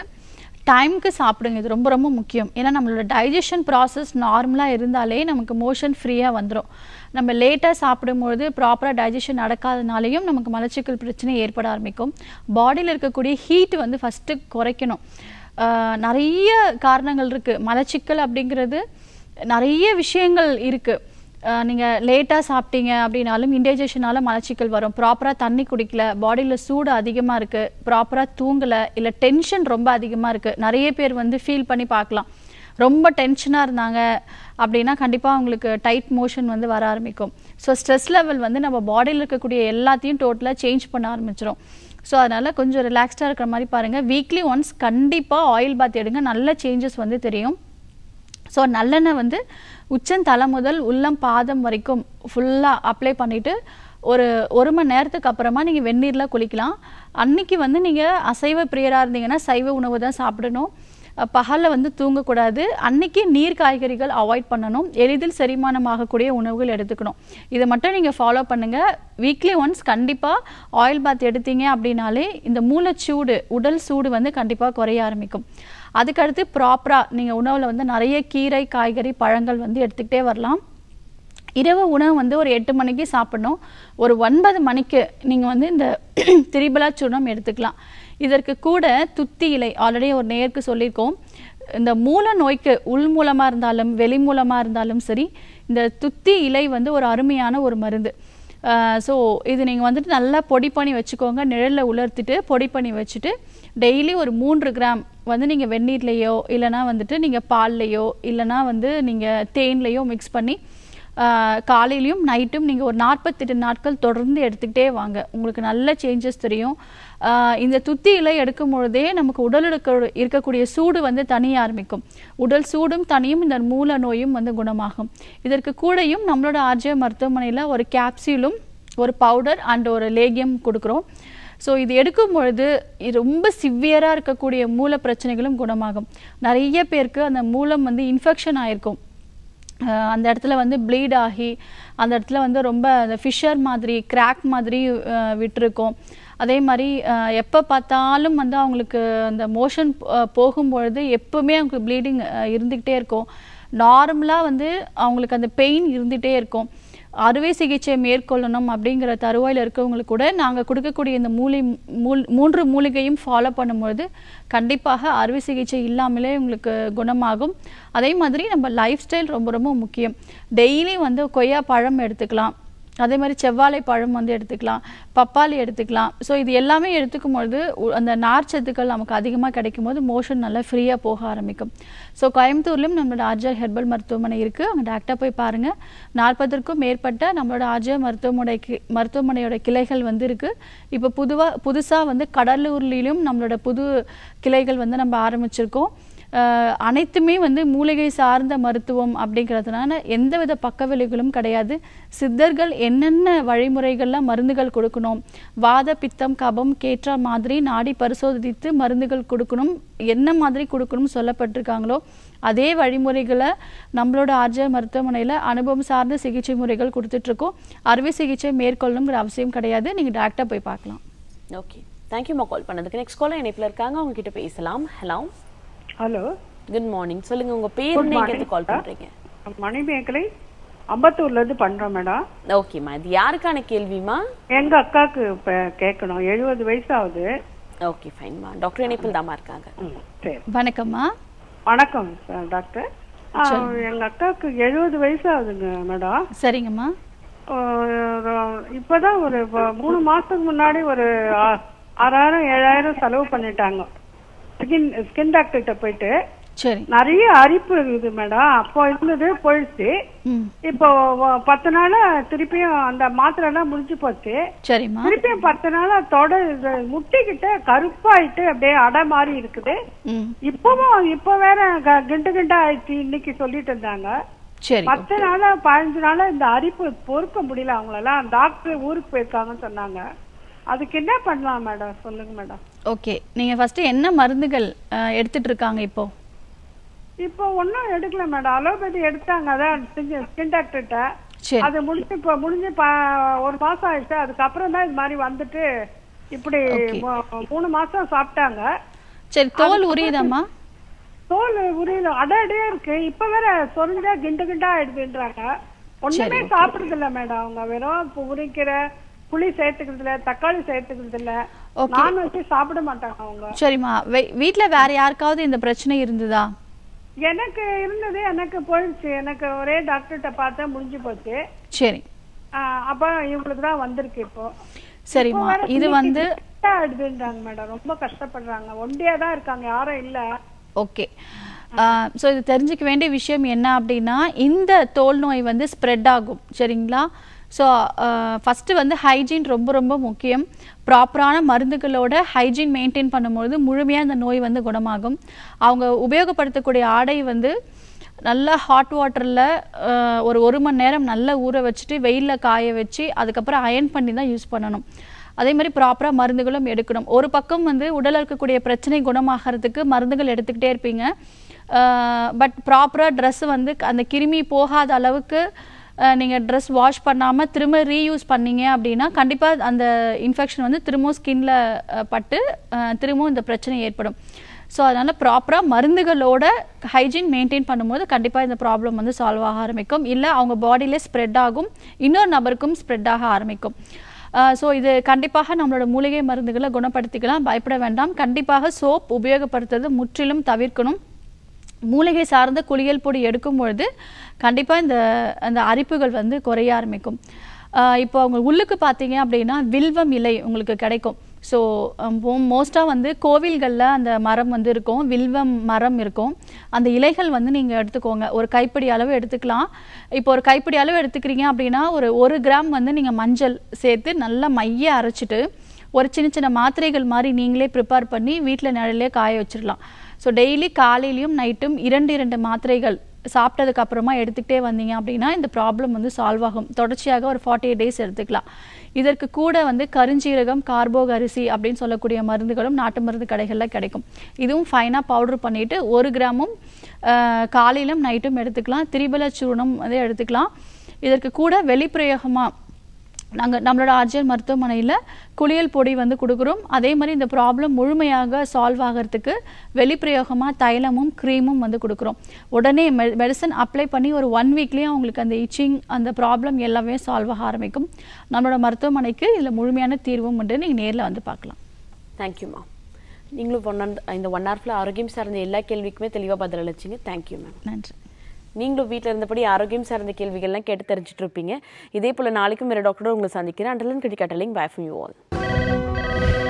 டைமுக்கு சாப்பிடுங்க இது ரொம்ப ரொம்ப முக்கியம் ஏன்னா நம்மளோட டைஜஷன் ப்ராசஸ் நார்மலாக இருந்தாலே நமக்கு மோஷன் ஃப்ரீயாக வந்துடும் நம்ம லேட்டாக சாப்பிடும்பொழுது ப்ராப்பராக டைஜஷன் நடக்காதனாலையும் நமக்கு மலச்சிக்கல் பிரச்சனை ஏற்பட ஆரம்பிக்கும் பாடியில் இருக்கக்கூடிய ஹீட் வந்து ஃபஸ்ட்டு குறைக்கணும் நிறைய காரணங்கள் இருக்குது மலச்சிக்கல் அப்படிங்கிறது நிறைய விஷயங்கள் இருக்குது நீங்கள் லேட்டாக சாப்பிட்டீங்க அப்படின்னாலும் இன்டைஜஷனால் மலச்சிக்கல் வரும் ப்ராப்பராக தண்ணி குடிக்கல பாடியில் சூடு அதிகமாக இருக்குது ப்ராப்பராக தூங்கலை இல்லை டென்ஷன் ரொம்ப அதிகமாக இருக்குது நிறைய பேர் வந்து ஃபீல் பண்ணி பார்க்கலாம் ரொம்ப டென்ஷனாக இருந்தாங்க அப்படின்னா கண்டிப்பாக அவங்களுக்கு டைட் மோஷன் வந்து வர ஆரம்பிக்கும் ஸோ ஸ்ட்ரெஸ் லெவல் வந்து நம்ம பாடியில் இருக்கக்கூடிய எல்லாத்தையும் டோட்டலாக சேஞ்ச் பண்ண ஆரம்பிச்சிடும் ஸோ அதனால் கொஞ்சம் ரிலாக்ஸ்டாக இருக்கிற மாதிரி பாருங்கள் வீக்லி ஒன்ஸ் கண்டிப்பாக ஆயில் பாத் எடுங்க நல்ல சேஞ்சஸ் வந்து தெரியும் ஸோ நல்லெண்ணெய் வந்து உச்சந்தலை முதல் உள்ளம் பாதம் வரைக்கும் ஃபுல்லாக அப்ளை பண்ணிவிட்டு ஒரு ஒரு மணி நேரத்துக்கு அப்புறமா நீங்கள் வெந்நீரில் குளிக்கலாம் அன்னைக்கு வந்து நீங்கள் அசைவ பிரியராக இருந்தீங்கன்னா சைவ உணவு தான் சாப்பிடணும் பகலில் வந்து தூங்கக்கூடாது அன்னைக்கு நீர் காய்கறிகள் அவாய்ட் பண்ணணும் எளிதில் செரிமானமாகக்கூடிய உணவுகள் எடுத்துக்கணும் இதை மட்டும் நீங்கள் ஃபாலோ பண்ணுங்கள் வீக்லி ஒன்ஸ் கண்டிப்பாக ஆயில் பாத் எடுத்தீங்க அப்படின்னாலே இந்த சூடு உடல் சூடு வந்து கண்டிப்பாக குறைய ஆரம்பிக்கும் அதுக்கடுத்து ப்ராப்பராக நீங்கள் உணவில் வந்து நிறைய கீரை காய்கறி பழங்கள் வந்து எடுத்துக்கிட்டே வரலாம் இரவு உணவு வந்து ஒரு எட்டு மணிக்கு சாப்பிடணும் ஒரு ஒன்பது மணிக்கு நீங்கள் வந்து இந்த திரிபலா சூர்ணம் எடுத்துக்கலாம் இதற்கு கூட துத்தி இலை ஆல்ரெடி ஒரு நேருக்கு சொல்லியிருக்கோம் இந்த மூல நோய்க்கு உள் மூலமாக இருந்தாலும் வெளி மூலமாக இருந்தாலும் சரி இந்த துத்தி இலை வந்து ஒரு அருமையான ஒரு மருந்து ஸோ இது நீங்கள் வந்துட்டு நல்லா பொடி பண்ணி வச்சுக்கோங்க நிழலில் உலர்த்திட்டு பொடி பண்ணி வச்சுட்டு டெய்லி ஒரு மூன்று கிராம் வந்து நீங்கள் வெந்நீர்லேயோ இல்லைனா வந்துட்டு நீங்கள் பால்லையோ இல்லைனா வந்து நீங்கள் தேன்லேயோ மிக்ஸ் பண்ணி காலையிலையும் நைட்டும் நீங்கள் ஒரு நாற்பத்தெட்டு நாட்கள் தொடர்ந்து எடுத்துக்கிட்டே வாங்க உங்களுக்கு நல்ல சேஞ்சஸ் தெரியும் இந்த துத்தியில் எடுக்கும் பொழுதே நமக்கு உடல் இருக்கக்கூடிய சூடு வந்து தனிய ஆரம்பிக்கும் உடல் சூடும் தனியும் இந்த மூல நோயும் வந்து குணமாகும் இதற்கு கூடையும் நம்மளோட ஆர்ஜே மருத்துவமனையில் ஒரு கேப்சியூலும் ஒரு பவுடர் அண்ட் ஒரு லேகியம் கொடுக்குறோம் ஸோ இது எடுக்கும் பொழுது ரொம்ப சிவியராக இருக்கக்கூடிய மூல பிரச்சனைகளும் குணமாகும் நிறைய பேருக்கு அந்த மூலம் வந்து இன்ஃபெக்ஷன் ஆகிருக்கும் அந்த இடத்துல வந்து ப்ளீட் ஆகி அந்த இடத்துல வந்து ரொம்ப அந்த ஃபிஷர் மாதிரி கிராக் மாதிரி விட்டுருக்கும் அதே மாதிரி எப்போ பார்த்தாலும் வந்து அவங்களுக்கு அந்த மோஷன் போகும்பொழுது எப்போவுமே அவங்களுக்கு ப்ளீடிங் இருந்துக்கிட்டே இருக்கும் நார்மலாக வந்து அவங்களுக்கு அந்த பெயின் இருந்துகிட்டே இருக்கும் அறுவை சிகிச்சை மேற்கொள்ளணும் அப்படிங்கிற தருவாயில் இருக்கிறவங்களுக்கு கூட நாங்கள் கொடுக்கக்கூடிய இந்த மூலி மூல் மூன்று மூலிகையும் ஃபாலோ பண்ணும்பொழுது கண்டிப்பாக அறுவை சிகிச்சை இல்லாமலே உங்களுக்கு குணமாகும் அதே மாதிரி நம்ம லைஃப் ஸ்டைல் ரொம்ப ரொம்ப முக்கியம் டெய்லி வந்து கொய்யா பழம் எடுத்துக்கலாம் அதே மாதிரி செவ்வாழை பழம் வந்து எடுத்துக்கலாம் பப்பாளி எடுத்துக்கலாம் ஸோ இது எல்லாமே எடுத்துக்கும் பொழுது அந்த சத்துக்கள் நமக்கு அதிகமாக கிடைக்கும் போது மோஷன் நல்லா ஃப்ரீயாக போக ஆரம்பிக்கும் ஸோ கோயம்புத்தூர்லேயும் நம்மளோட ஆர்ஜர் ஹெர்பல் மருத்துவமனை இருக்குது அங்கே டாக்டர் போய் பாருங்கள் நாற்பதற்கும் மேற்பட்ட நம்மளோட ஆர்ஜர் மருத்துவமனை மருத்துவமனையோட கிளைகள் வந்து இருக்குது இப்போ புதுவாக புதுசாக வந்து கடலூர்லேயும் நம்மளோட புது கிளைகள் வந்து நம்ம ஆரம்பிச்சிருக்கோம் அனைத்துமே வந்து மூலிகை சார்ந்த மருத்துவம் அப்படிங்கிறதுனால எந்தவித பக்க விளைவுகளும் கிடையாது சித்தர்கள் என்னென்ன வழிமுறைகளில் மருந்துகள் கொடுக்கணும் வாத பித்தம் கபம் கேற்ற மாதிரி நாடி பரிசோதித்து மருந்துகள் கொடுக்கணும் என்ன மாதிரி கொடுக்கணும்னு சொல்லப்பட்டிருக்காங்களோ அதே வழிமுறைகளை நம்மளோட ஆர்ஜ மருத்துவமனையில் அனுபவம் சார்ந்த சிகிச்சை முறைகள் கொடுத்துட்ருக்கோம் அறுவை சிகிச்சை மேற்கொள்ளணுங்கிற அவசியம் கிடையாது நீங்கள் டாக்டர் போய் பார்க்கலாம் ஓகே தேங்க்யூம்மா கால் பண்ணதுக்கு நெக்ஸ்ட் காலம் இணைப்பில் இருக்காங்க அவங்ககிட்ட பேசலாம் ஹலோ ஹலோ குட் மார்னிங் சொல்லுங்க உங்க பேர் நீங்க எதுக்கு கால் பண்றீங்க மணிமேகலை அம்பத்தூர்ல இருந்து பண்றோம் மேடம் ஓகேமா இது யாருக்கான கேள்விமா எங்க அக்காக்கு கேட்கணும் எழுபது வயசு ஆகுது ஓகே ஃபைன்மா டாக்டர் இணைப்பில் தாமா இருக்காங்க வணக்கம்மா வணக்கம் டாக்டர் எங்க அக்காக்கு எழுபது வயசு ஆகுதுங்க மேடம் சரிங்கம்மா இப்பதான் ஒரு மூணு மாசத்துக்கு முன்னாடி ஒரு ஆறாயிரம் ஏழாயிரம் செலவு பண்ணிட்டாங்க ஸ்கின் ஸ்கின் டாக்டர்கிட்ட போயிட்டு நிறைய அரிப்பு இருந்தது மேடம் அப்போ இருந்தது போயிடுச்சு இப்போ பத்து நாளா திருப்பியும் அந்த மாத்திரை எல்லாம் முடிஞ்சு போச்சு திருப்பியும் பத்து நாளா தொட முட்டிக்கிட்டு கருப்பாயிட்டு அப்படியே அடை மாதிரி இருக்குது இப்பவும் இப்ப வேற கிண்டு கிண்டா ஆயிடுச்சு இன்னைக்கு சொல்லிட்டு இருந்தாங்க பத்து நாளா பதினஞ்சு நாளா இந்த அரிப்பு பொறுக்க முடியல அவங்களெல்லாம் டாக்டர் ஊருக்கு போயிருக்காங்கன்னு சொன்னாங்க அதுக்கு என்ன பண்ணலாம் மேடம் சொல்லுங்க மேடம் ஓகே நீங்க ஃபர்ஸ்ட் என்ன மருந்துகள் எடுத்துட்டு இருக்காங்க இப்போ இப்போ ஒன்றும் எடுக்கல மேடம் அலோபதி எடுத்தாங்க அதான் ஸ்கின் டாக்டர்கிட்ட அது முடிஞ்சு இப்போ முடிஞ்சு ஒரு மாசம் ஆயிடுச்சு அதுக்கப்புறம் தான் இது மாதிரி வந்துட்டு இப்படி மூணு மாசம் சாப்பிட்டாங்க சரி தோல் உரியுதாமா தோல் உரியல அடையடியா இருக்கு இப்ப வேற சொரிஞ்சா கிண்டு கிண்டா ஆயிடுதுன்றாங்க ஒண்ணுமே சாப்பிடுறது இல்ல மேடம் அவங்க வெறும் உரிக்கிற புளி சேர்த்துக்கிறது இல்ல தக்காளி சேர்த்துக்கிறது இல்ல நான் வச்சு சாப்பிட மாட்டாங்க அவங்க சரிம்மா வீட்ல வேற யாருக்காவது இந்த பிரச்சனை இருந்ததா எனக்கு இருந்தது எனக்கு போயிடுச்சு எனக்கு ஒரே டாக்டர்கிட்ட பார்த்தா முடிஞ்சு போச்சு சரி அப்ப இவங்களுக்கு தான் வந்திருக்கு இப்போ சரிம்மா இது வந்து ஆயிடுதுன்றாங்க மேடம் ரொம்ப கஷ்டப்படுறாங்க ஒண்டியா தான் இருக்காங்க யாரும் இல்ல ஓகே ஸோ இது தெரிஞ்சுக்க வேண்டிய விஷயம் என்ன அப்படின்னா இந்த தோல் நோய் வந்து ஸ்ப்ரெட் ஆகும் சரிங்களா ஸோ ஃபஸ்ட்டு uh, வந்து ஹைஜீன் ரொம்ப ரொம்ப முக்கியம் ப்ராப்பரான மருந்துகளோட ஹைஜீன் மெயின்டைன் பண்ணும்பொழுது முழுமையாக இந்த நோய் வந்து குணமாகும் அவங்க உபயோகப்படுத்தக்கூடிய ஆடை வந்து நல்லா ஹாட் வாட்டரில் uh, ஒரு ஒரு மணி நேரம் நல்லா ஊற வச்சுட்டு வெயிலில் காய வச்சு அதுக்கப்புறம் அயன் பண்ணி தான் யூஸ் பண்ணணும் அதே மாதிரி ப்ராப்பராக மருந்துகளும் எடுக்கணும் ஒரு பக்கம் வந்து உடலில் இருக்கக்கூடிய பிரச்சனை குணமாகறதுக்கு மருந்துகள் எடுத்துக்கிட்டே இருப்பீங்க பட் ப்ராப்பராக ட்ரெஸ்ஸு வந்து அந்த கிருமி போகாத அளவுக்கு நீங்கள் ட்ரெஸ் வாஷ் பண்ணாமல் திரும்ப ரீயூஸ் பண்ணீங்க அப்படின்னா கண்டிப்பாக அந்த இன்ஃபெக்ஷன் வந்து திரும்பவும் ஸ்கின்ல பட்டு திரும்பவும் இந்த பிரச்சனை ஏற்படும் ஸோ அதனால் ப்ராப்பராக மருந்துகளோட ஹைஜீன் மெயின்டைன் பண்ணும்போது கண்டிப்பாக இந்த ப்ராப்ளம் வந்து சால்வ் ஆக ஆரம்பிக்கும் இல்லை அவங்க பாடியிலே ஸ்ப்ரெட் ஆகும் இன்னொரு நபருக்கும் ஸ்ப்ரெட் ஆக ஆரம்பிக்கும் ஸோ இது கண்டிப்பாக நம்மளோட மூலிகை மருந்துகளை குணப்படுத்திக்கலாம் பயப்பட வேண்டாம் கண்டிப்பாக சோப் உபயோகப்படுத்துறது முற்றிலும் தவிர்க்கணும் மூலிகை சார்ந்த குளியல் பொடி எடுக்கும் பொழுது கண்டிப்பாக இந்த அந்த அரிப்புகள் வந்து குறைய ஆரம்பிக்கும் இப்போ அவங்க உள்ளுக்கு பார்த்தீங்க அப்படின்னா வில்வம் இலை உங்களுக்கு கிடைக்கும் ஸோ மோஸ்ட்டாக வந்து கோவில்களில் அந்த மரம் வந்து இருக்கும் வில்வம் மரம் இருக்கும் அந்த இலைகள் வந்து நீங்கள் எடுத்துக்கோங்க ஒரு கைப்பிடி அளவு எடுத்துக்கலாம் இப்போ ஒரு கைப்பிடி அளவு எடுத்துக்கிறீங்க அப்படின்னா ஒரு ஒரு கிராம் வந்து நீங்கள் மஞ்சள் சேர்த்து நல்லா மைய அரைச்சிட்டு ஒரு சின்ன சின்ன மாத்திரைகள் மாதிரி நீங்களே ப்ரிப்பேர் பண்ணி வீட்டில் நிழலே காய வச்சிடலாம் ஸோ டெய்லி காலையிலையும் நைட்டும் இரண்டு இரண்டு மாத்திரைகள் சாப்பிட்டதுக்கு அப்புறமா எடுத்துக்கிட்டே வந்தீங்க அப்படின்னா இந்த ப்ராப்ளம் வந்து சால்வ் ஆகும் தொடர்ச்சியாக ஒரு ஃபார்ட்டி எயிட் டேஸ் எடுத்துக்கலாம் இதற்கு கூட வந்து கருஞ்சீரகம் கார்போக அரிசி அப்படின்னு சொல்லக்கூடிய மருந்துகளும் நாட்டு மருந்து கடைகளில் கிடைக்கும் இதுவும் ஃபைனாக பவுடர் பண்ணிவிட்டு ஒரு கிராமும் காலையிலும் நைட்டும் எடுத்துக்கலாம் திரிபல சூர்ணம் வந்து எடுத்துக்கலாம் இதற்கு கூட வெளிப்பிரயோகமாக நாங்கள் நம்மளோட ஆர்ஜிஎல் மருத்துவமனையில் குளியல் பொடி வந்து கொடுக்குறோம் அதே மாதிரி இந்த ப்ராப்ளம் முழுமையாக சால்வ் ஆகிறதுக்கு வெளிப்பிரயோகமாக தைலமும் க்ரீமும் வந்து கொடுக்குறோம் உடனே மெ மெடிசன் அப்ளை பண்ணி ஒரு ஒன் வீக்லேயே அவங்களுக்கு அந்த இச்சிங் அந்த ப்ராப்ளம் எல்லாமே சால்வ் ஆக ஆரம்பிக்கும் நம்மளோட மருத்துவமனைக்கு இதில் முழுமையான தீர்வும் உண்டு நீங்கள் நேரில் வந்து பார்க்கலாம் தேங்க்யூம்மா நீங்களும் ஒன் இந்த ஒன் ஹவர்ஃபுல் ஆரோக்கியம் சார்ந்த எல்லா கேள்விக்குமே தெளிவாக பதிலளிச்சிங்க தேங்க்யூ மேம் நன்றி நீங்களும் வீட்டில் இருந்தபடி ஆரோக்கியம் சார்ந்த கேள்விகள்லாம் கேட்டு தெரிஞ்சுட்டு இருப்பீங்க இதே போல் நாளைக்கும் வேறு டாக்டரோட உங்களை சந்திக்கிறேன் கிட்டி கட்டலிங் பை ஃப்ரம் யூ ஆல்